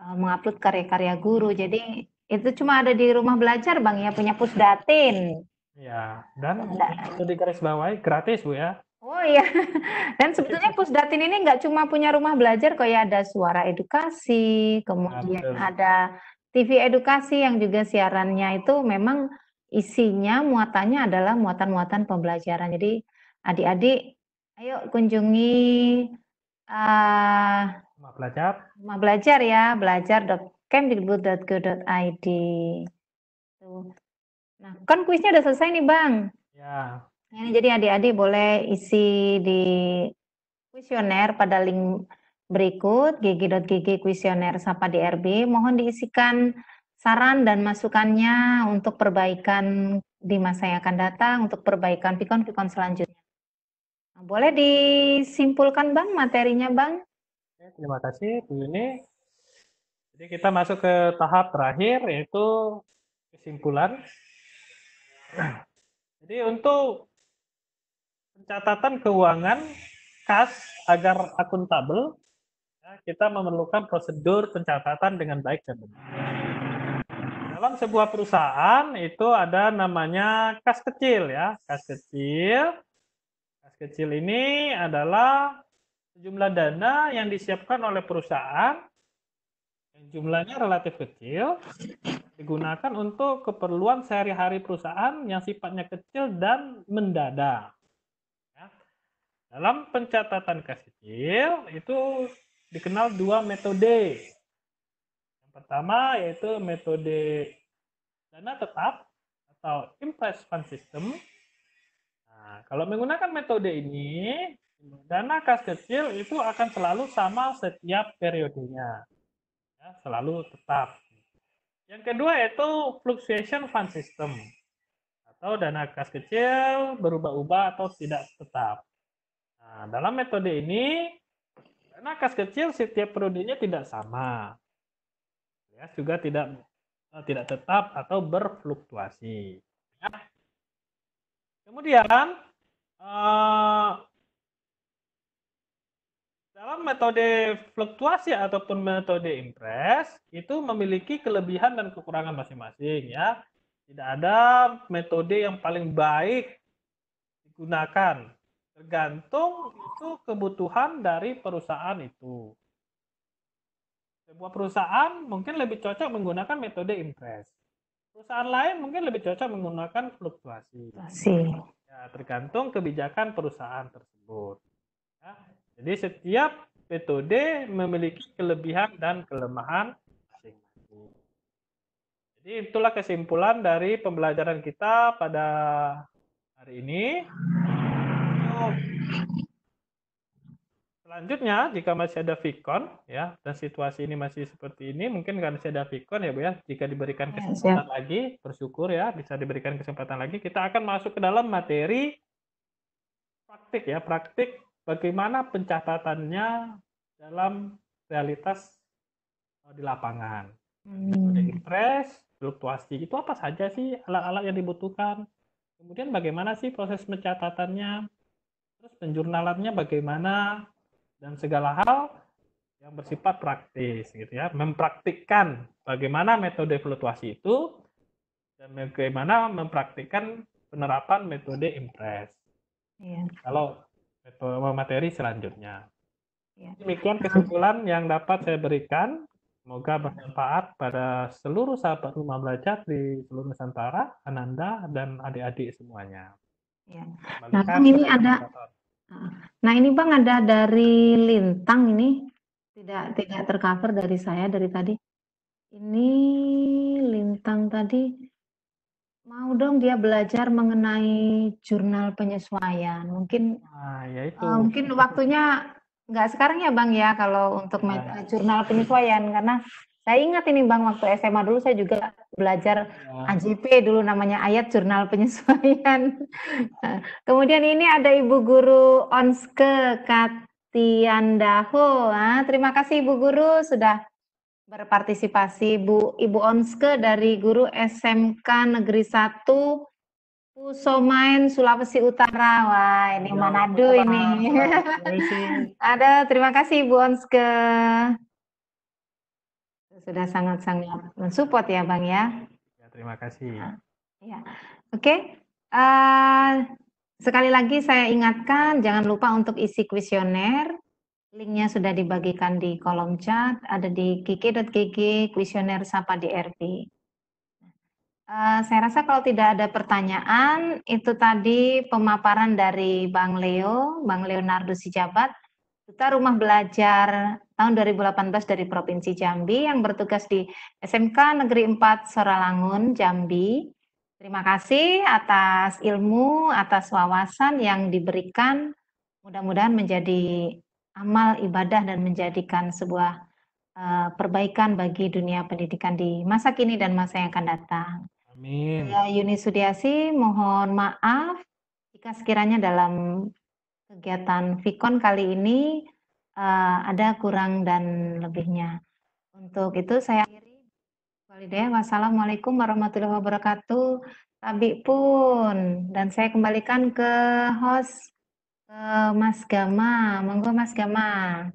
uh, mengupload karya-karya guru. Jadi itu cuma ada di rumah belajar bang ya punya pusdatin. Ya, dan itu di garis bawah gratis bu ya. Oh iya, dan sebetulnya pusdatin ini nggak cuma punya rumah belajar, kok ya ada suara edukasi, kemudian Betul. ada TV edukasi yang juga siarannya itu memang isinya muatannya adalah muatan-muatan pembelajaran. Jadi adik-adik ayo kunjungi uh, rumah belajar. Rumah belajar ya, belajar.kemdikbud.go.id. Nah, kan kuisnya udah selesai nih, Bang. Ya. Ini jadi adik-adik boleh isi di kuesioner pada link berikut gigi kuesioner sapa DRB. Mohon diisikan saran dan masukannya untuk perbaikan di masa yang akan datang, untuk perbaikan pikon-pikon selanjutnya. boleh disimpulkan Bang materinya Bang? Terima kasih Bu Yuni. Jadi kita masuk ke tahap terakhir yaitu kesimpulan. Jadi untuk pencatatan keuangan kas agar akuntabel, ya, kita memerlukan prosedur pencatatan dengan baik dan benar. Abang sebuah perusahaan itu ada namanya kas kecil ya. Kas kecil. Kas kecil ini adalah jumlah dana yang disiapkan oleh perusahaan yang jumlahnya relatif kecil digunakan untuk keperluan sehari-hari perusahaan yang sifatnya kecil dan mendadak. Ya. Dalam pencatatan kas kecil itu dikenal dua metode Pertama yaitu metode dana tetap atau impress fund system. Nah, kalau menggunakan metode ini, dana kas kecil itu akan selalu sama setiap periodenya. Ya, selalu tetap. Yang kedua yaitu fluctuation fund system atau dana kas kecil berubah-ubah atau tidak tetap. Nah, dalam metode ini, dana kas kecil setiap periodenya tidak sama ya juga tidak eh, tidak tetap atau berfluktuasi. Ya. Kemudian uh, dalam metode fluktuasi ataupun metode impres itu memiliki kelebihan dan kekurangan masing-masing ya. Tidak ada metode yang paling baik digunakan. Tergantung itu kebutuhan dari perusahaan itu. Sebuah perusahaan mungkin lebih cocok menggunakan metode impres. Perusahaan lain mungkin lebih cocok menggunakan fluktuasi. Ya, tergantung kebijakan perusahaan tersebut. Ya, jadi setiap metode memiliki kelebihan dan kelemahan Jadi itulah kesimpulan dari pembelajaran kita pada hari ini. Selanjutnya, jika masih ada Vicon, ya, dan situasi ini masih seperti ini, mungkin karena masih ada Vicon ya, Bu ya. Jika diberikan ya, kesempatan ya, lagi, bersyukur ya, bisa diberikan kesempatan lagi, kita akan masuk ke dalam materi praktik ya, praktik bagaimana pencatatannya dalam realitas eh, di lapangan. Hmm. impres, fluktuasi, itu apa saja sih alat-alat yang dibutuhkan? Kemudian bagaimana sih proses pencatatannya? Terus penjurnalannya bagaimana? dan segala hal yang bersifat praktis gitu ya mempraktikkan bagaimana metode fluktuasi itu dan bagaimana mempraktikkan penerapan metode impres iya. kalau metode materi selanjutnya iya. demikian kesimpulan yang dapat saya berikan Semoga bermanfaat pada seluruh sahabat rumah belajar di seluruh Nusantara, Ananda, dan adik-adik semuanya. Ya. Nah, ini ada, Nah ini Bang ada dari Lintang ini tidak tidak tercover dari saya dari tadi. Ini Lintang tadi mau dong dia belajar mengenai jurnal penyesuaian. Mungkin nah, ya itu. Uh, mungkin waktunya nggak sekarang ya Bang ya kalau untuk ya. jurnal penyesuaian karena saya ingat ini Bang waktu SMA dulu saya juga belajar ya. AJP dulu namanya ayat jurnal penyesuaian. Kemudian ini ada Ibu Guru Onske Katiandaho. Nah, terima kasih Ibu Guru sudah berpartisipasi Bu Ibu Onske dari guru SMK Negeri 1 Pusomain Sulawesi Utara. Wah, ini iya, Manado ini. Ada terima kasih ibu Onske sudah sangat-sangat mensupport ya Bang ya. ya terima kasih. ya. Oke. Okay. Uh, eh, sekali lagi saya ingatkan jangan lupa untuk isi kuesioner. Linknya sudah dibagikan di kolom chat, ada di kiki.kiki kuesioner Sapa drb Uh, eh, saya rasa kalau tidak ada pertanyaan, itu tadi pemaparan dari Bang Leo, Bang Leonardo Sijabat, kita Rumah Belajar tahun 2018 dari Provinsi Jambi yang bertugas di SMK Negeri 4 Soralangun, Jambi. Terima kasih atas ilmu, atas wawasan yang diberikan. Mudah-mudahan menjadi amal ibadah dan menjadikan sebuah uh, perbaikan bagi dunia pendidikan di masa kini dan masa yang akan datang. Amin. Ya, Yuni Sudiasi mohon maaf jika sekiranya dalam kegiatan Vikon kali ini uh, ada kurang dan lebihnya. Untuk itu saya akhiri. wassalamualaikum warahmatullahi wabarakatuh. Tabi pun. Dan saya kembalikan ke host ke Mas Gama. Monggo Mas Gama.